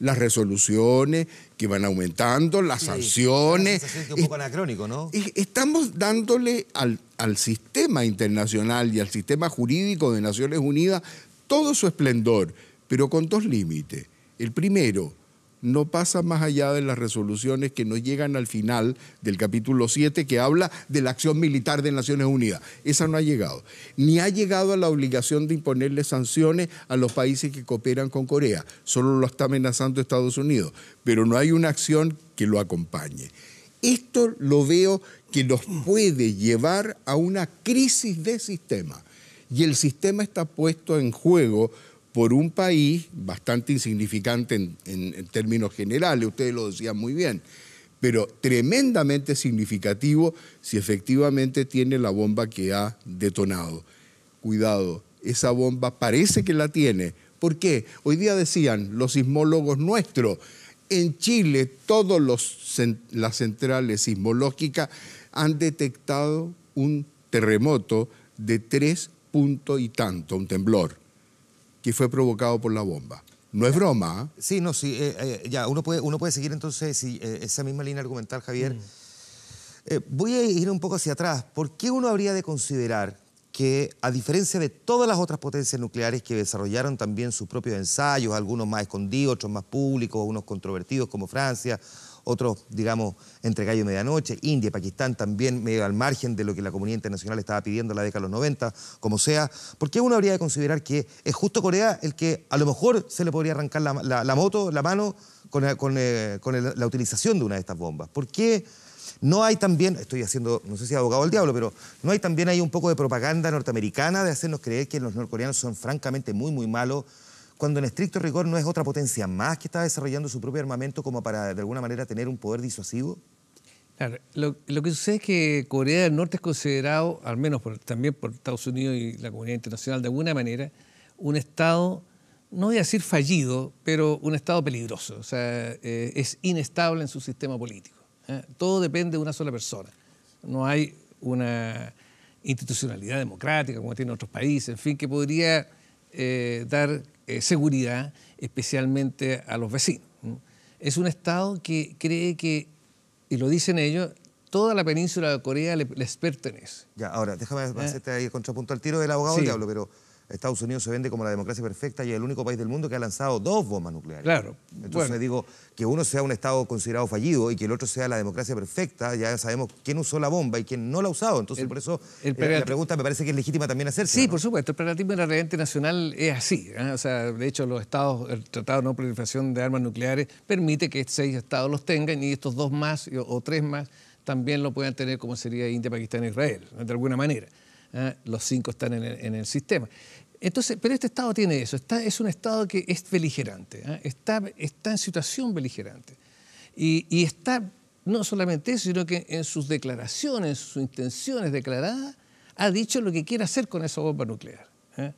las resoluciones que van aumentando, las sanciones. un poco anacrónico, ¿no? Estamos dándole al, al sistema internacional y al sistema jurídico de Naciones Unidas todo su esplendor, pero con dos límites. El primero, no pasa más allá de las resoluciones que no llegan al final del capítulo 7 que habla de la acción militar de Naciones Unidas. Esa no ha llegado. Ni ha llegado a la obligación de imponerle sanciones a los países que cooperan con Corea. Solo lo está amenazando Estados Unidos. Pero no hay una acción que lo acompañe. Esto lo veo que nos puede llevar a una crisis de sistema. Y el sistema está puesto en juego por un país bastante insignificante en, términos generales, ustedes lo decían muy bien, pero tremendamente significativo si efectivamente tiene la bomba que ha detonado. Cuidado, esa bomba parece que la tiene. ¿Por qué? Hoy día decían los sismólogos nuestros, en Chile todas las centrales sismológicas han detectado un terremoto de tres puntos y tanto, un temblor. ...y fue provocado por la bomba. No es broma. ¿eh? Sí, no, sí, eh, eh, ya, uno puede, uno puede seguir entonces esa misma línea argumental, Javier. Mm. voy a ir un poco hacia atrás. ¿Por qué uno habría de considerar que, a diferencia de todas las otras potencias nucleares que desarrollaron también sus propios ensayos, algunos más escondidos, otros más públicos, unos controvertidos como Francia, otros, digamos, entre gallo y medianoche, India, Pakistán también medio al margen de lo que la comunidad internacional estaba pidiendo en la década de los 90, como sea, ¿por qué uno habría de considerar que es justo Corea el que a lo mejor se le podría arrancar la, moto, la mano, con, eh, eh, la utilización de una de estas bombas? ¿Por qué no hay también, estoy haciendo, no sé si abogado al diablo, pero no hay también ahí un poco de propaganda norteamericana de hacernos creer que los norcoreanos son francamente muy, muy malos cuando en estricto rigor no es otra potencia más que está desarrollando su propio armamento como para de alguna manera tener un poder disuasivo? Claro, lo, que sucede es que Corea del Norte es considerado, al menos también por Estados Unidos y la comunidad internacional, de alguna manera, un Estado, no voy a decir fallido, pero un Estado peligroso. O sea, eh, es inestable en su sistema político. ¿eh? Todo depende de una sola persona. No hay una institucionalidad democrática como tiene otros países, en fin, que podría eh, dar eh, seguridad, especialmente a los vecinos. Es un Estado que cree que, y lo dicen ellos, toda la península de Corea les pertenece. Ya, ahora, déjame ¿Eh? hacerte ahí el contrapunto al tiro del abogado diablo, pero Estados Unidos se vende como la democracia perfecta y es el único país del mundo que ha lanzado dos bombas nucleares. Claro. Entonces digo, que uno sea un Estado considerado fallido y que el otro sea la democracia perfecta, ya sabemos quién usó la bomba y quién no la ha usado. Entonces por eso eh, la pregunta me parece que es legítima también hacerse. Sí, por supuesto. El paradigma de la realidad internacional es así. ¿eh? O sea, de hecho, los Estados, el Tratado de No Proliferación de Armas Nucleares permite que seis Estados los tengan y estos dos más o, o tres más también lo puedan tener como sería India, Pakistán e Israel, de alguna manera. ¿eh? los cinco están en el, sistema. Entonces, pero este Estado tiene eso, es un Estado que es beligerante, ¿eh? está, en situación beligerante. Y, está no solamente eso, sino que en sus declaraciones, en sus intenciones declaradas, ha dicho lo que quiere hacer con esa bomba nuclear. ¿eh?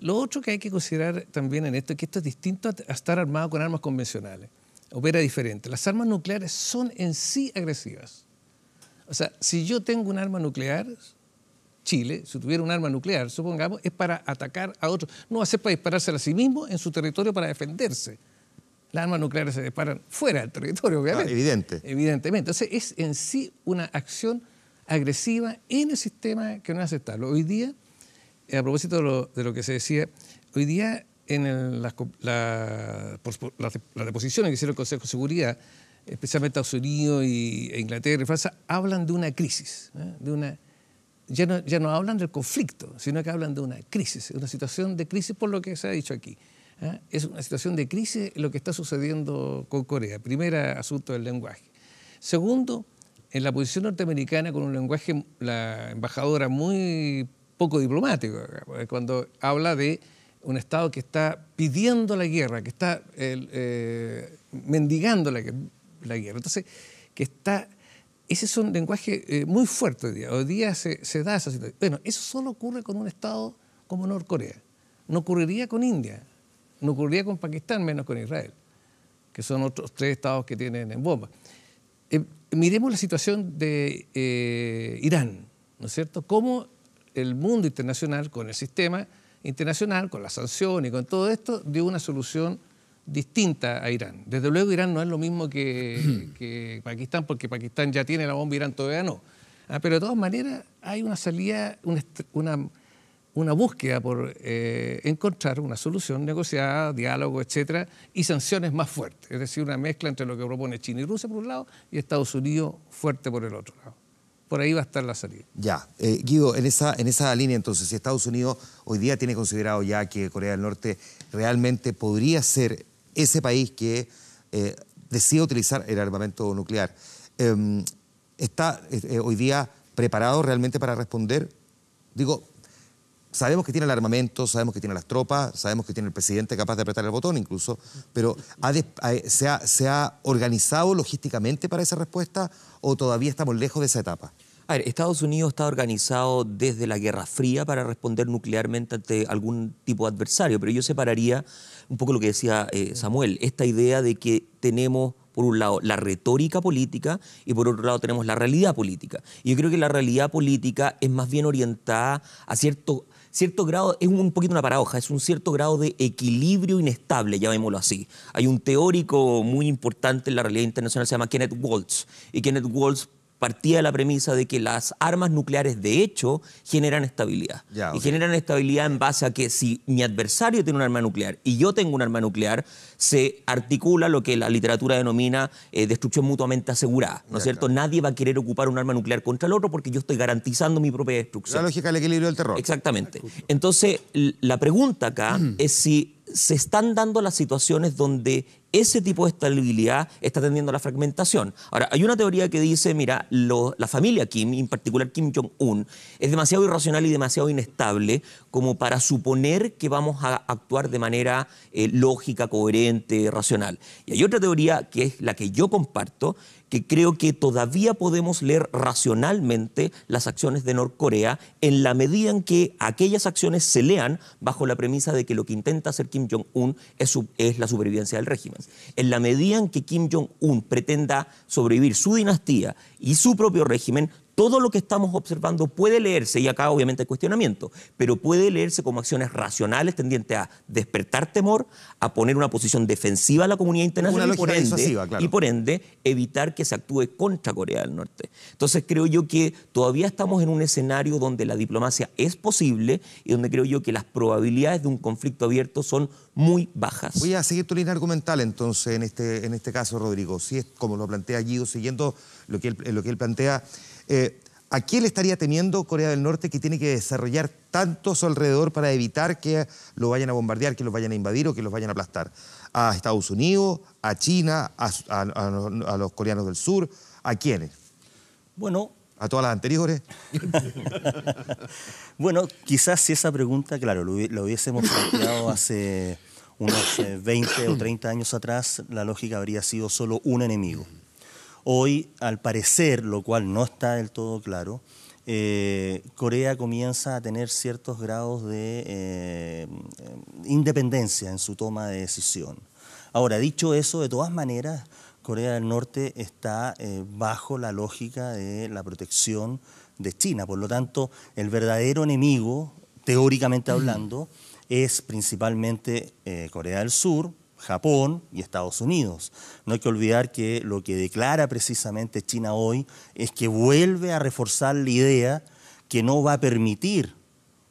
Lo otro que hay que considerar también en esto es que esto es distinto a estar armado con armas convencionales. Opera diferente. Las armas nucleares son en sí agresivas. O sea, si yo tengo un arma nuclear, Chile, si tuviera un arma nuclear, supongamos, es para atacar a otros. No hace para dispararse a sí mismo en su territorio para defenderse. Las armas nucleares se disparan fuera del territorio, obviamente. Ah, evidente. Evidentemente. Entonces, es en sí una acción agresiva en el sistema que no es aceptable. Hoy día, a propósito de lo, que se decía, hoy día en las, deposiciones que hicieron el Consejo de Seguridad, especialmente Estados Unidos e Inglaterra y Francia, hablan de una crisis, ¿eh? de una crisis ya no, hablan del conflicto, sino que hablan de una crisis, una situación de crisis por lo que se ha dicho aquí. ¿eh? Es una situación de crisis lo que está sucediendo con Corea. Primer asunto del lenguaje. Segundo, en la posición norteamericana con un lenguaje, la embajadora muy poco diplomático, eh, cuando habla de un Estado que está pidiendo la guerra, que está eh, mendigando la, la guerra. Entonces, que está ese es un lenguaje eh, muy fuerte hoy día. Hoy día se, da esa situación. Bueno, eso solo ocurre con un Estado como Norcorea. No ocurriría con India, no ocurriría con Pakistán, menos con Israel, que son otros tres Estados que tienen en bomba. Eh, miremos la situación de eh, Irán, ¿no es cierto? Cómo el mundo internacional, con el sistema internacional, con las sanciones y con todo esto, dio una solución distinta a Irán. Desde luego Irán no es lo mismo que, Pakistán, porque Pakistán ya tiene la bomba, Irán todavía no. Ah, pero de todas maneras hay una salida, una, búsqueda por eh, encontrar una solución negociada, diálogo, etcétera, y sanciones más fuertes. Es decir, una mezcla entre lo que propone China y Rusia por un lado y Estados Unidos fuerte por el otro lado. Por ahí va a estar la salida. Ya. Eh, Guido, en esa, en esa línea entonces, si Estados Unidos hoy día tiene considerado ya que Corea del Norte realmente podría ser ese país que eh, decide utilizar el armamento nuclear, em, ¿está eh, eh, hoy día preparado realmente para responder? Digo, sabemos que tiene el armamento, sabemos que tiene las tropas, sabemos que tiene el presidente capaz de apretar el botón incluso, pero ¿se ha organizado logísticamente para esa respuesta o todavía estamos lejos de esa etapa? Estados Unidos está organizado desde la Guerra Fría para responder nuclearmente ante algún tipo de adversario, pero yo separaría un poco lo que decía eh, Samuel, esta idea de que tenemos por un lado la retórica política y por otro lado tenemos la realidad política. Y yo creo que la realidad política es más bien orientada a cierto cierto grado, es un poquito una paradoja, es un cierto grado de equilibrio inestable, llamémoslo así. Hay un teórico muy importante en la realidad internacional, se llama Kenneth Waltz, y Kenneth Waltz partía de la premisa de que las armas nucleares de hecho generan estabilidad. Y generan estabilidad en base a que si mi adversario tiene un arma nuclear y yo tengo un arma nuclear, se articula lo que la literatura denomina eh, destrucción mutuamente asegurada, ¿no es cierto? Nadie va a querer ocupar un arma nuclear contra el otro porque yo estoy garantizando mi propia destrucción. La lógica del equilibrio del terror. Exactamente. Entonces, la pregunta acá es si se están dando las situaciones donde ese tipo de estabilidad está tendiendo a la fragmentación. Ahora, hay una teoría que dice, mira, la familia Kim, en particular Kim Jong-un, es demasiado irracional y demasiado inestable como para suponer que vamos a actuar de manera eh, lógica, coherente, racional. Y hay otra teoría que es la que yo comparto, que creo que todavía podemos leer racionalmente las acciones de Norcorea en la medida en que aquellas acciones se lean bajo la premisa de que lo que intenta hacer Kim Jong-un es, es, la supervivencia del régimen. En la medida en que Kim Jong-un pretenda sobrevivir su dinastía y su propio régimen, todo lo que estamos observando puede leerse, y acá obviamente el cuestionamiento, pero puede leerse como acciones racionales tendientes a despertar temor, a poner una posición defensiva a la comunidad internacional y por, ende, evitar que se actúe contra Corea del Norte. Entonces creo yo que todavía estamos en un escenario donde la diplomacia es posible y donde creo yo que las probabilidades de un conflicto abierto son muy bajas. Voy a seguir tu línea argumental entonces en este, en este caso, Rodrigo. Si es como lo plantea Guido, siguiendo lo que lo que él plantea. Eh, ¿A quién le estaría temiendo Corea del Norte que tiene que desarrollar tanto a su alrededor para evitar que lo vayan a bombardear, que los vayan a invadir o que los vayan a aplastar? ¿A Estados Unidos, a China, a, los coreanos del sur? ¿A quiénes? Bueno. ¿A todas las anteriores? bueno, quizás si esa pregunta, claro, lo, lo hubiésemos planteado hace unos 20 eh, o 30 años atrás, la lógica habría sido solo un enemigo. Hoy, al parecer, lo cual no está del todo claro, eh, Corea comienza a tener ciertos grados de eh, independencia en su toma de decisión. Ahora, dicho eso, de todas maneras, Corea del Norte está eh, bajo la lógica de la protección de China. Por lo tanto, el verdadero enemigo, teóricamente hablando, es principalmente Corea del Sur, Japón y Estados Unidos. No hay que olvidar que lo que declara precisamente China hoy es que vuelve a reforzar la idea que no va a permitir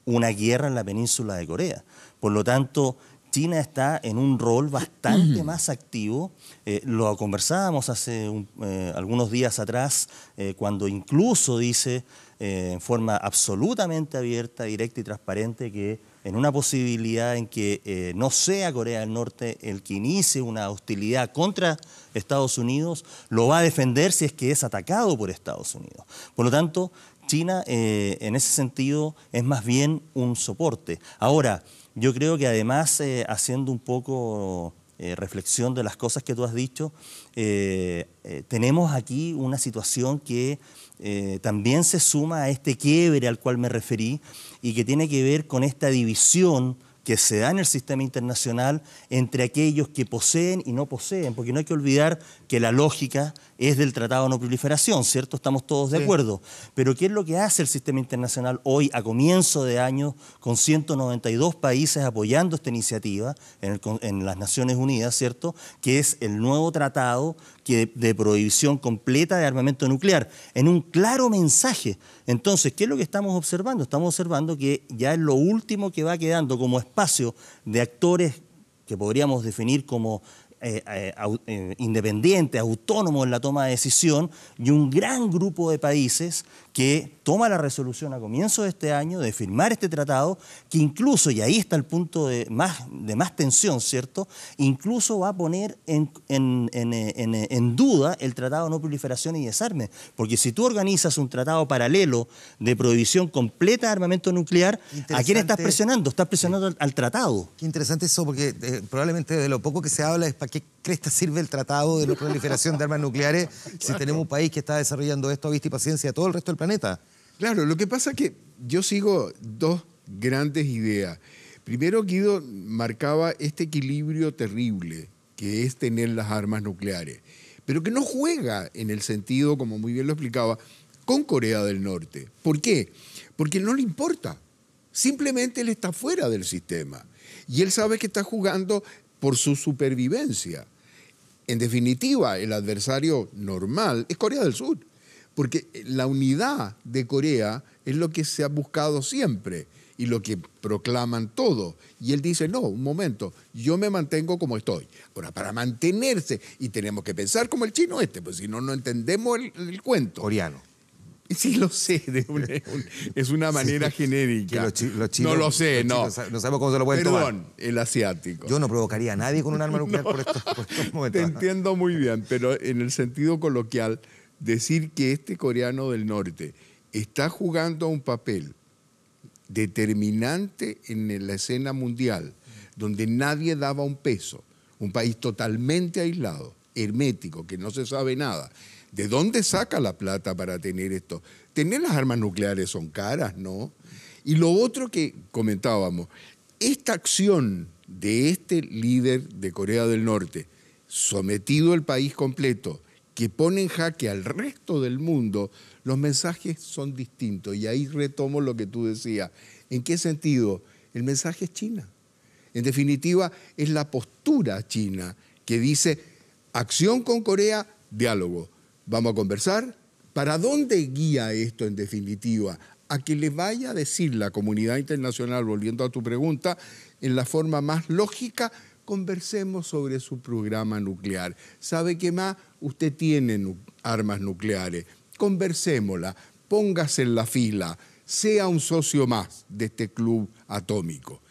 una guerra en la península de Corea. Por lo tanto, China está en un rol bastante más activo. Eh, lo conversábamos hace eh, algunos días atrás, eh, cuando incluso dice en forma absolutamente abierta, directa y transparente que en una posibilidad en que eh, no sea Corea del Norte el que inicie una hostilidad contra Estados Unidos, lo va a defender si es que es atacado por Estados Unidos. Por lo tanto, China eh, en ese sentido es más bien un soporte. Ahora, yo creo que además, eh, haciendo un poco reflexión de las cosas que tú has dicho, tenemos aquí una situación que eh, también se suma a este quiebre al cual me referí y que tiene que ver con esta división que se da en el sistema internacional entre aquellos que poseen y no poseen, porque no hay que olvidar que la lógica es del Tratado de No Proliferación, ¿cierto? Estamos todos de acuerdo. Pero ¿qué es lo que hace el sistema internacional hoy, a comienzo de año, con 192 países apoyando esta iniciativa en, en las Naciones Unidas, ¿cierto? Que es el nuevo tratado de prohibición completa de armamento nuclear, en un claro mensaje. Entonces, ¿qué es lo que estamos observando? Estamos observando que ya es lo último que va quedando como esperanza espacio de actores que podríamos definir como eh, eh, eh, independientes, autónomos en la toma de decisión, y un gran grupo de países que toma la resolución a comienzo de este año de firmar este tratado, que incluso, y ahí está el punto de más, de más tensión, ¿cierto? Incluso va a poner en, en, duda el tratado de no proliferación y desarme, porque si tú organizas un tratado paralelo de prohibición completa de armamento nuclear, ¿a quién estás presionando? Estás presionando al, tratado. Qué interesante eso, porque eh, probablemente de lo poco que se habla es para qué cresta sirve el Tratado de no Proliferación de Armas Nucleares si tenemos un país que está desarrollando esto a vista y paciencia a todo el resto del planeta? Claro, lo que pasa es que yo sigo dos grandes ideas. Primero, Guido marcaba este equilibrio terrible que es tener las armas nucleares, pero que no juega en el sentido, como muy bien lo explicaba, con Corea del Norte. ¿Por qué? Porque no le importa. Simplemente él está fuera del sistema. Y él sabe que está jugando por su supervivencia en definitiva, el adversario normal es Corea del Sur, porque la unidad de Corea es lo que se ha buscado siempre y lo que proclaman todos. Y él dice, no, un momento, yo me mantengo como estoy. Ahora, para mantenerse, y tenemos que pensar como el chino este, pues si no, no entendemos el, el cuento. Coreano. Sí, lo sé, es una manera genérica. no lo sé, no. No sabemos cómo se lo pueden Perdón, el asiático. Yo no provocaría a nadie con un arma nuclear por, estos, por, estos, momentos. Te entiendo muy bien, pero en el sentido coloquial, decir que este coreano del norte está jugando un papel determinante en la escena mundial, donde nadie daba un peso, un país totalmente aislado, hermético, que no se sabe nada ¿De dónde saca la plata para tener esto? Tener las armas nucleares son caras, ¿no? Y lo otro que comentábamos, esta acción de este líder de Corea del Norte, sometido al país completo, que pone en jaque al resto del mundo, los mensajes son distintos. Y ahí retomo lo que tú decías. ¿En qué sentido? El mensaje es China. En definitiva, es la postura china que dice acción con Corea, diálogo. Vamos a conversar. ¿Para dónde guía esto en definitiva? A que le vaya a decir la comunidad internacional, volviendo a tu pregunta, en la forma más lógica, conversemos sobre su programa nuclear. ¿Sabe qué más? Usted tiene armas nucleares. Conversémosla, póngase en la fila, sea un socio más de este club atómico.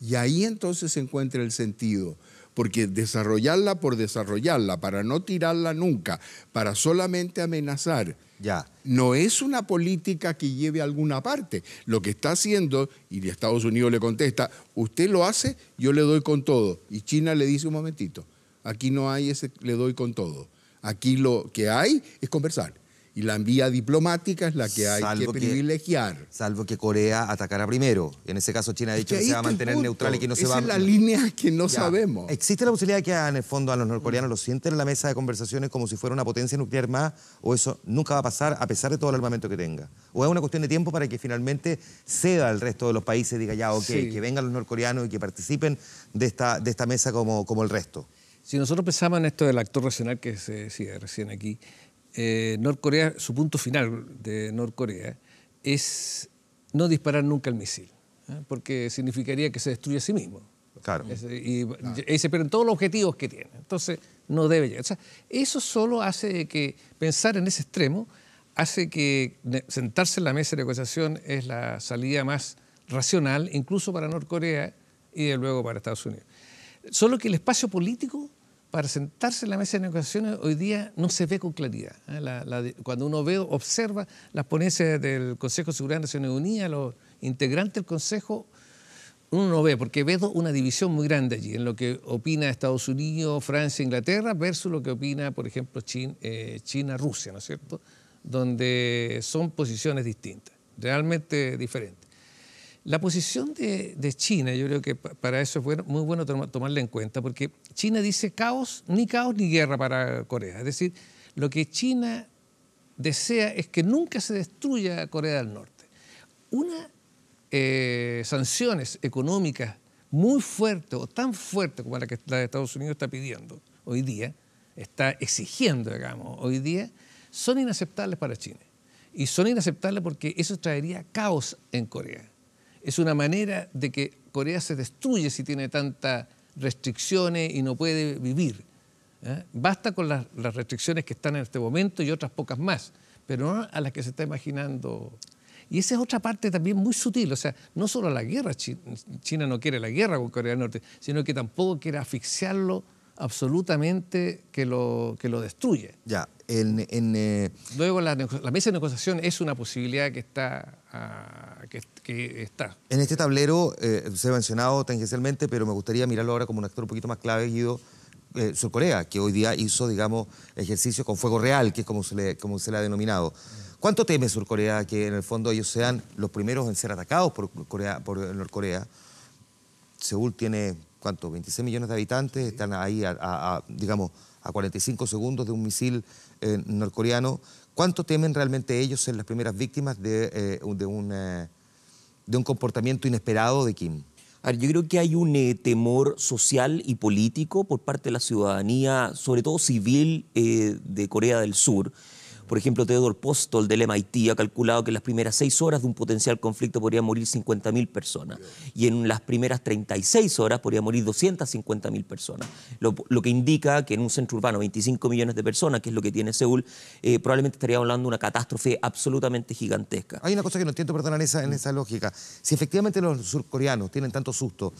Y ahí entonces se encuentra el sentido porque desarrollarla por desarrollarla, para no tirarla nunca, para solamente amenazar, ya. no es una política que lleve a alguna parte. Lo que está haciendo, y Estados Unidos le contesta, usted lo hace, yo le doy con todo. Y China le dice un momentito, aquí no hay ese, le doy con todo. Aquí lo que hay es conversar y la vía diplomática es la que hay que privilegiar. salvo que Corea atacara primero. En ese caso China ha dicho que, se va a mantener neutral y que no se va a... es la línea que no sabemos. ¿Existe la posibilidad de que en el fondo a los norcoreanos los sienten en la mesa de conversaciones como si fuera una potencia nuclear más? ¿O eso nunca va a pasar a pesar de todo el armamento que tenga? ¿O es una cuestión de tiempo para que finalmente ceda al resto de los países y diga ya, ok, que vengan los norcoreanos y que participen de esta, de esta mesa como, como el resto? Si nosotros pensamos en esto del actor regional que se decía recién aquí, eh, Norcorea, su punto final de Norcorea es no disparar nunca el misil, ¿eh? porque significaría que se destruye a sí mismo. Claro. y, se todos los objetivos que tiene. Entonces, no debe llegar. eso solo hace que pensar en ese extremo hace que sentarse en la mesa de negociación es la salida más racional, incluso para Norcorea y de luego para Estados Unidos. Solo que el espacio político para sentarse en la mesa de negociaciones hoy día no se ve con claridad. ¿eh? cuando uno ve, observa las ponencias del Consejo de Seguridad de Naciones Unidas, los integrantes del Consejo, uno no ve, porque ve una división muy grande allí, en lo que opina Estados Unidos, Francia, Inglaterra, versus lo que opina, por ejemplo, eh, China Rusia, ¿no es cierto? Donde son posiciones distintas, realmente diferentes. La posición de, China, yo creo que para eso es muy bueno tomarla en cuenta, porque China dice caos, ni caos ni guerra para Corea. Es decir, lo que China desea es que nunca se destruya Corea del Norte. Una eh, sanciones económicas muy fuertes o tan fuertes como la que la de Estados Unidos está pidiendo hoy día, está exigiendo, digamos, hoy día, son inaceptables para China. Y son inaceptables porque eso traería caos en Corea es una manera de que Corea se destruye si tiene tantas restricciones y no puede vivir. ¿eh? Basta con las, restricciones que están en este momento y otras pocas más, pero no a las que se está imaginando. Y esa es otra parte también muy sutil, o sea, no solo la guerra, China, no quiere la guerra con Corea del Norte, sino que tampoco quiere asfixiarlo absolutamente que lo, que lo destruye. Ya, en, eh, Luego la, mesa de negociación es una posibilidad que está, ah, que, que está. En este tablero eh, se ha mencionado tangencialmente, pero me gustaría mirarlo ahora como un actor un poquito más clave, Guido. Eh, Surcorea, que hoy día hizo, digamos, ejercicio con fuego real, que es como se le, como se le ha denominado. ¿Cuánto teme Surcorea que en el fondo ellos sean los primeros en ser atacados por, Corea, por Norcorea? Seúl tiene, ¿cuánto? 26 millones de habitantes, están ahí, a, digamos, a 45 segundos de un misil eh, norcoreano. ¿Cuánto temen realmente ellos ser las primeras víctimas de, de un de un comportamiento inesperado de Kim? A yo creo que hay un eh, temor social y político por parte de la ciudadanía, sobre todo civil eh, de Corea del Sur, por ejemplo, Theodore Postol del MIT ha calculado que en las primeras seis horas de un potencial conflicto podrían morir 50.000 personas y en las primeras 36 horas podrían morir 250.000 personas, lo, que indica que en un centro urbano 25 millones de personas, que es lo que tiene Seúl, eh, probablemente estaría hablando de una catástrofe absolutamente gigantesca. Hay una cosa que no entiendo, perdón, en esa lógica. Si efectivamente los surcoreanos tienen tanto susto,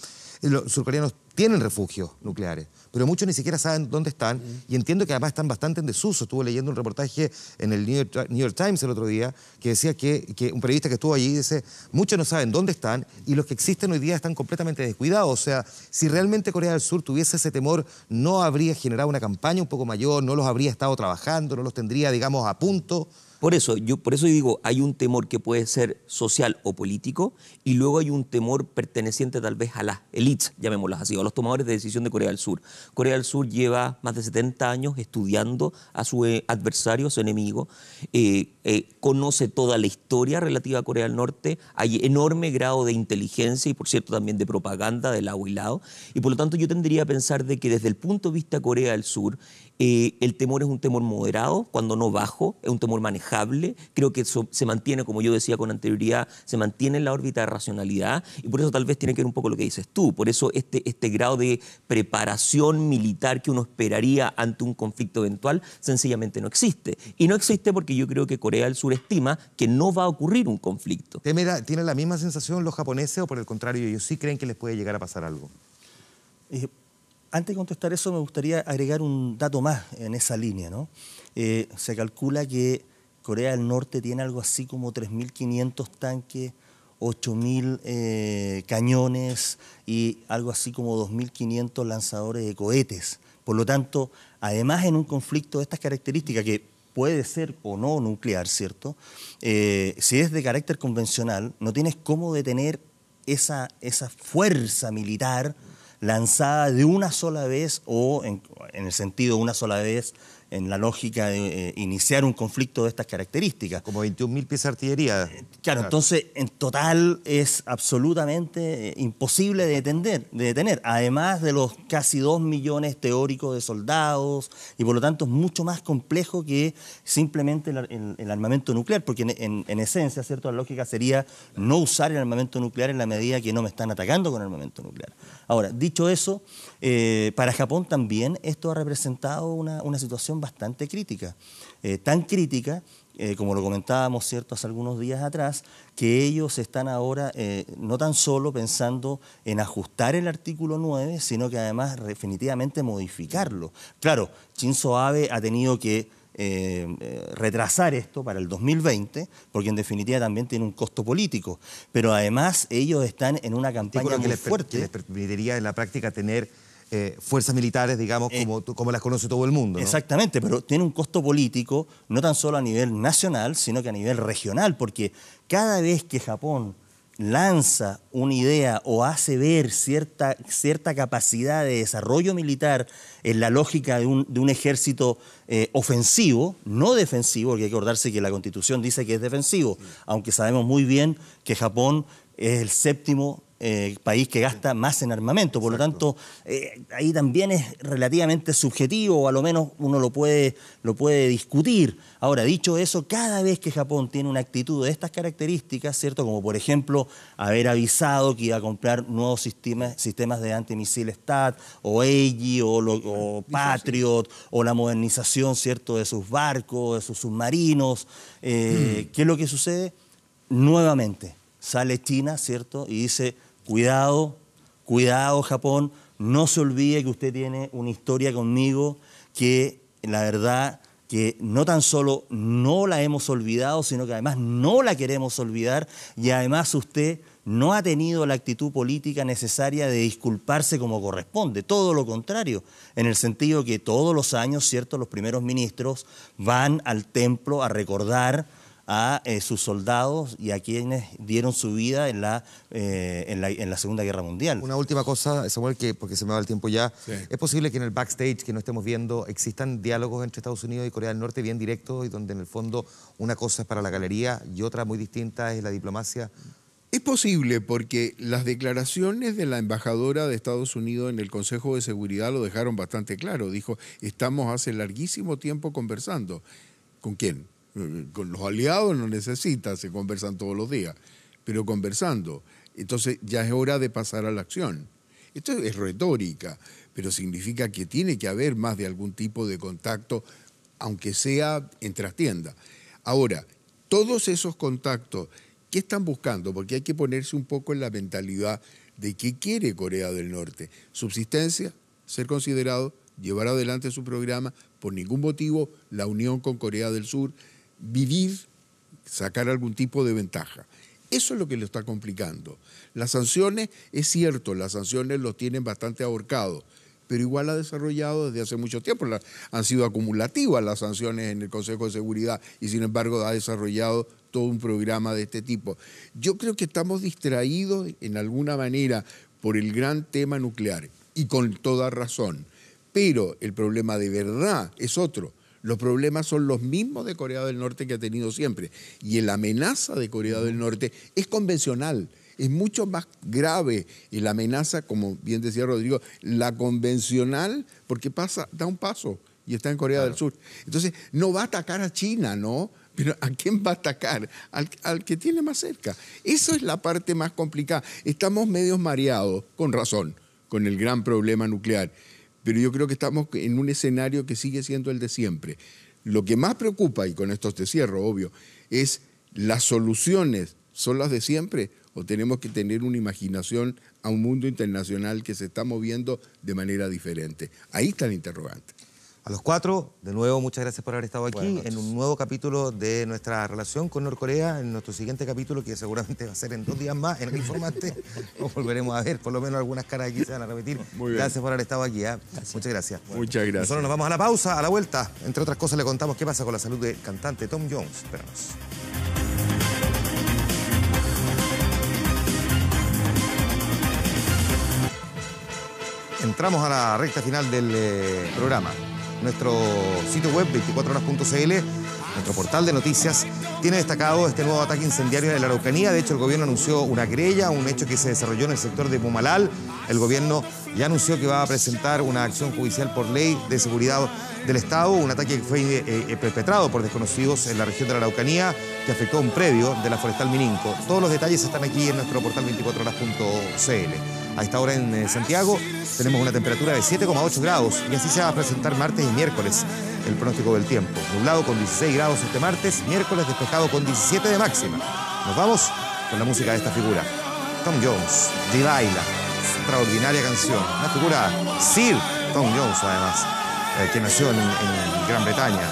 los surcoreanos tienen refugios nucleares, pero muchos ni siquiera saben dónde están y entiendo que además están bastante en desuso. Estuve leyendo un reportaje en el New York, Times el otro día que decía que, que, un periodista que estuvo allí dice, muchos no saben dónde están y los que existen hoy día están completamente descuidados. O sea, si realmente Corea del Sur tuviese ese temor, no habría generado una campaña un poco mayor, no los habría estado trabajando, no los tendría, digamos, a punto. Por eso, yo, por eso digo, hay un temor que puede ser social o político y luego hay un temor perteneciente tal vez a las elites, llamémoslas así, o a los tomadores de decisión de Corea del Sur. Corea del Sur lleva más de 70 años estudiando a su eh, adversario, a su enemigo, eh, eh, conoce toda la historia relativa a Corea del Norte, hay enorme grado de inteligencia y por cierto también de propaganda del lado y lado, y por lo tanto yo tendría a pensar de que desde el punto de vista de Corea del Sur, eh, el temor es un temor moderado, cuando no bajo, es un temor manejable. Creo que eso se mantiene, como yo decía con anterioridad, se mantiene en la órbita de racionalidad y por eso tal vez tiene que ver un poco lo que dices tú. Por eso este, este grado de preparación militar que uno esperaría ante un conflicto eventual sencillamente no existe. Y no existe porque yo creo que Corea del Sur estima que no va a ocurrir un conflicto. ¿Tienen la misma sensación los japoneses o por el contrario ellos sí creen que les puede llegar a pasar algo? Eh, antes de contestar eso, me gustaría agregar un dato más en esa línea. ¿no? Eh, se calcula que Corea del Norte tiene algo así como 3.500 tanques, 8.000 eh, cañones y algo así como 2.500 lanzadores de cohetes. Por lo tanto, además en un conflicto de estas características, que puede ser o no nuclear, ¿cierto? Eh, si es de carácter convencional, no tienes cómo detener esa, esa fuerza militar lanzada de una sola vez o en, el sentido de una sola vez en la lógica de eh, iniciar un conflicto de estas características. Como 21.000 piezas de artillería. Eh, claro, entonces en total es absolutamente eh, imposible de detener, detener, además de los casi 2 millones teóricos de soldados, y por lo tanto es mucho más complejo que simplemente el, armamento nuclear, porque en, esencia, ¿cierto? La lógica sería no usar el armamento nuclear en la medida que no me están atacando con el armamento nuclear. Ahora, dicho eso, eh, para Japón también esto ha representado una, situación bastante crítica, eh, tan crítica eh, como lo comentábamos cierto hace algunos días atrás, que ellos están ahora no tan solo pensando en ajustar el artículo 9, sino que además definitivamente modificarlo. Claro, Shinzo Abe ha tenido que retrasar esto para el 2020, porque en definitiva también tiene un costo político, pero además ellos están en una campaña fuerte. Que les permitiría en la práctica tener eh, fuerzas militares, digamos, eh. como, las conoce todo el mundo. Exactamente, pero tiene un costo político no tan solo a nivel nacional, sino que a nivel regional, porque cada vez que Japón lanza una idea o hace ver cierta, cierta capacidad de desarrollo militar en la lógica de un, ejército eh, ofensivo, no defensivo, porque hay que acordarse que la constitución dice que es defensivo, aunque sabemos muy bien que Japón es el séptimo eh, país que gasta más en armamento. Por lo tanto, eh, ahí también es relativamente subjetivo, o a lo menos uno lo puede, lo puede discutir. Ahora, dicho eso, cada vez que Japón tiene una actitud de estas características, ¿cierto? Como por ejemplo haber avisado que iba a comprar nuevos sistemas, sistemas de antimisiles TAT, o Eiji, o, Patriot, o la modernización, ¿cierto?, de sus barcos, de sus submarinos. Eh, mm. ¿Qué es lo que sucede? Nuevamente. Sale China, ¿cierto? Y dice, Cuidado, cuidado Japón, no se olvide que usted tiene una historia conmigo que la verdad que no tan solo no la hemos olvidado, sino que además no la queremos olvidar y además usted no ha tenido la actitud política necesaria de disculparse como corresponde, todo lo contrario, en el sentido que todos los años, ¿cierto?, los primeros ministros van al templo a recordar a eh, sus soldados y a quienes dieron su vida eh, en la, en la, Segunda Guerra Mundial. Una última cosa, Samuel, que, porque se me va el tiempo ya. ¿Es posible que en el backstage que no estemos viendo existan diálogos entre Estados Unidos y Corea del Norte bien directos y donde en el fondo una cosa es para la galería y otra muy distinta es la diplomacia? Es posible porque las declaraciones de la embajadora de Estados Unidos en el Consejo de Seguridad lo dejaron bastante claro. Dijo, estamos hace larguísimo tiempo conversando. ¿Con quién? Eh, con los aliados no necesita, se conversan todos los días, pero conversando. Entonces ya es hora de pasar a la acción. Esto es retórica, pero significa que tiene que haber más de algún tipo de contacto, aunque sea en trastienda. Ahora, todos esos contactos, ¿qué están buscando? Porque hay que ponerse un poco en la mentalidad de qué quiere Corea del Norte. Subsistencia, ser considerado, llevar adelante su programa, por ningún motivo la unión con Corea del Sur, vivir, sacar algún tipo de ventaja. Eso es lo que lo está complicando. Las sanciones, es cierto, las sanciones los tienen bastante ahorcados, pero igual ha desarrollado desde hace mucho tiempo. han sido acumulativas las sanciones en el Consejo de Seguridad y sin embargo ha desarrollado todo un programa de este tipo. Yo creo que estamos distraídos en alguna manera por el gran tema nuclear y con toda razón, pero el problema de verdad es otro los problemas son los mismos de Corea del Norte que ha tenido siempre. Y la amenaza de Corea del Norte es convencional. Es mucho más grave y la amenaza, como bien decía Rodrigo, la convencional, porque pasa, da un paso y está en Corea del Sur. Entonces, no va a atacar a China, ¿no? Pero ¿a quién va a atacar? Al, que tiene más cerca. Eso es la parte más complicada. Estamos medios mareados, con razón, con el gran problema nuclear pero yo creo que estamos en un escenario que sigue siendo el de siempre. Lo que más preocupa, y con esto te cierro, obvio, es las soluciones son las de siempre o tenemos que tener una imaginación a un mundo internacional que se está moviendo de manera diferente. Ahí está el interrogante. A los cuatro, de nuevo, muchas gracias por haber estado aquí en un nuevo capítulo de nuestra relación con Norcorea, en nuestro siguiente capítulo, que seguramente va a ser en dos días más, en el informante, nos volveremos a ver, por lo menos algunas caras aquí se van a repetir. Gracias por haber estado aquí, ¿eh? muchas gracias. Muchas gracias. Nosotros nos vamos a la pausa, a la vuelta, entre otras cosas le contamos qué pasa con la salud del cantante Tom Jones. Espéranos. entramos a la recta final del eh, programa nuestro sitio web 24horas.cl, nuestro portal de noticias, tiene destacado este nuevo ataque incendiario en la Araucanía. De hecho, el gobierno anunció una querella, un hecho que se desarrolló en el sector de Pumalal. El gobierno ya anunció que va a presentar una acción judicial por ley de seguridad del Estado, un ataque que fue eh, eh, perpetrado por desconocidos en la región de la Araucanía, que afectó a un previo de la Forestal Mininco. Todos los detalles están aquí en nuestro portal 24horas.cl. A esta hora en eh, Santiago tenemos una temperatura de 7,8 grados y así se va a presentar martes y miércoles el pronóstico del tiempo. Nublado con 16 grados este martes, miércoles despejado con 17 de máxima. Nos vamos con la música de esta figura. Tom Jones, Delilah, extraordinaria canción. Una figura Sir Tom Jones además, eh, que nació en Gran Bretaña.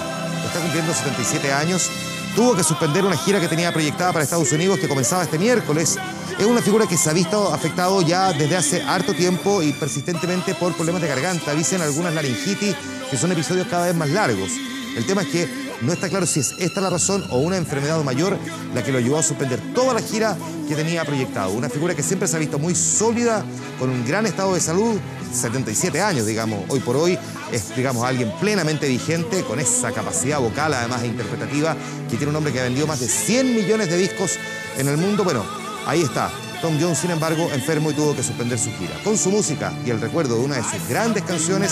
Está cumpliendo 77 años tuvo que suspender una gira que tenía proyectada para Estados Unidos que comenzaba este miércoles. Es una figura que se ha visto afectado ya desde hace harto tiempo y persistentemente por problemas de garganta. Dicen algunas laringitis que son episodios cada vez más largos. El tema es que no está claro si es esta la razón o una enfermedad mayor la que lo llevó a suspender toda la gira que tenía proyectado. Una figura que siempre se ha visto muy sólida, con un gran estado de salud, 77 años, digamos, hoy por hoy es, digamos, alguien plenamente vigente, con esa capacidad vocal, además e interpretativa, que tiene un hombre que ha vendido más de 100 millones de discos en el mundo. Bueno, ahí está. Tom Jones, sin embargo, enfermo y tuvo que suspender su gira. Con su música y el recuerdo de una de sus grandes canciones,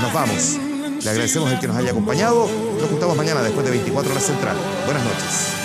nos vamos. Le agradecemos el que nos haya acompañado. Nos juntamos mañana después de 24 horas central. Buenas noches.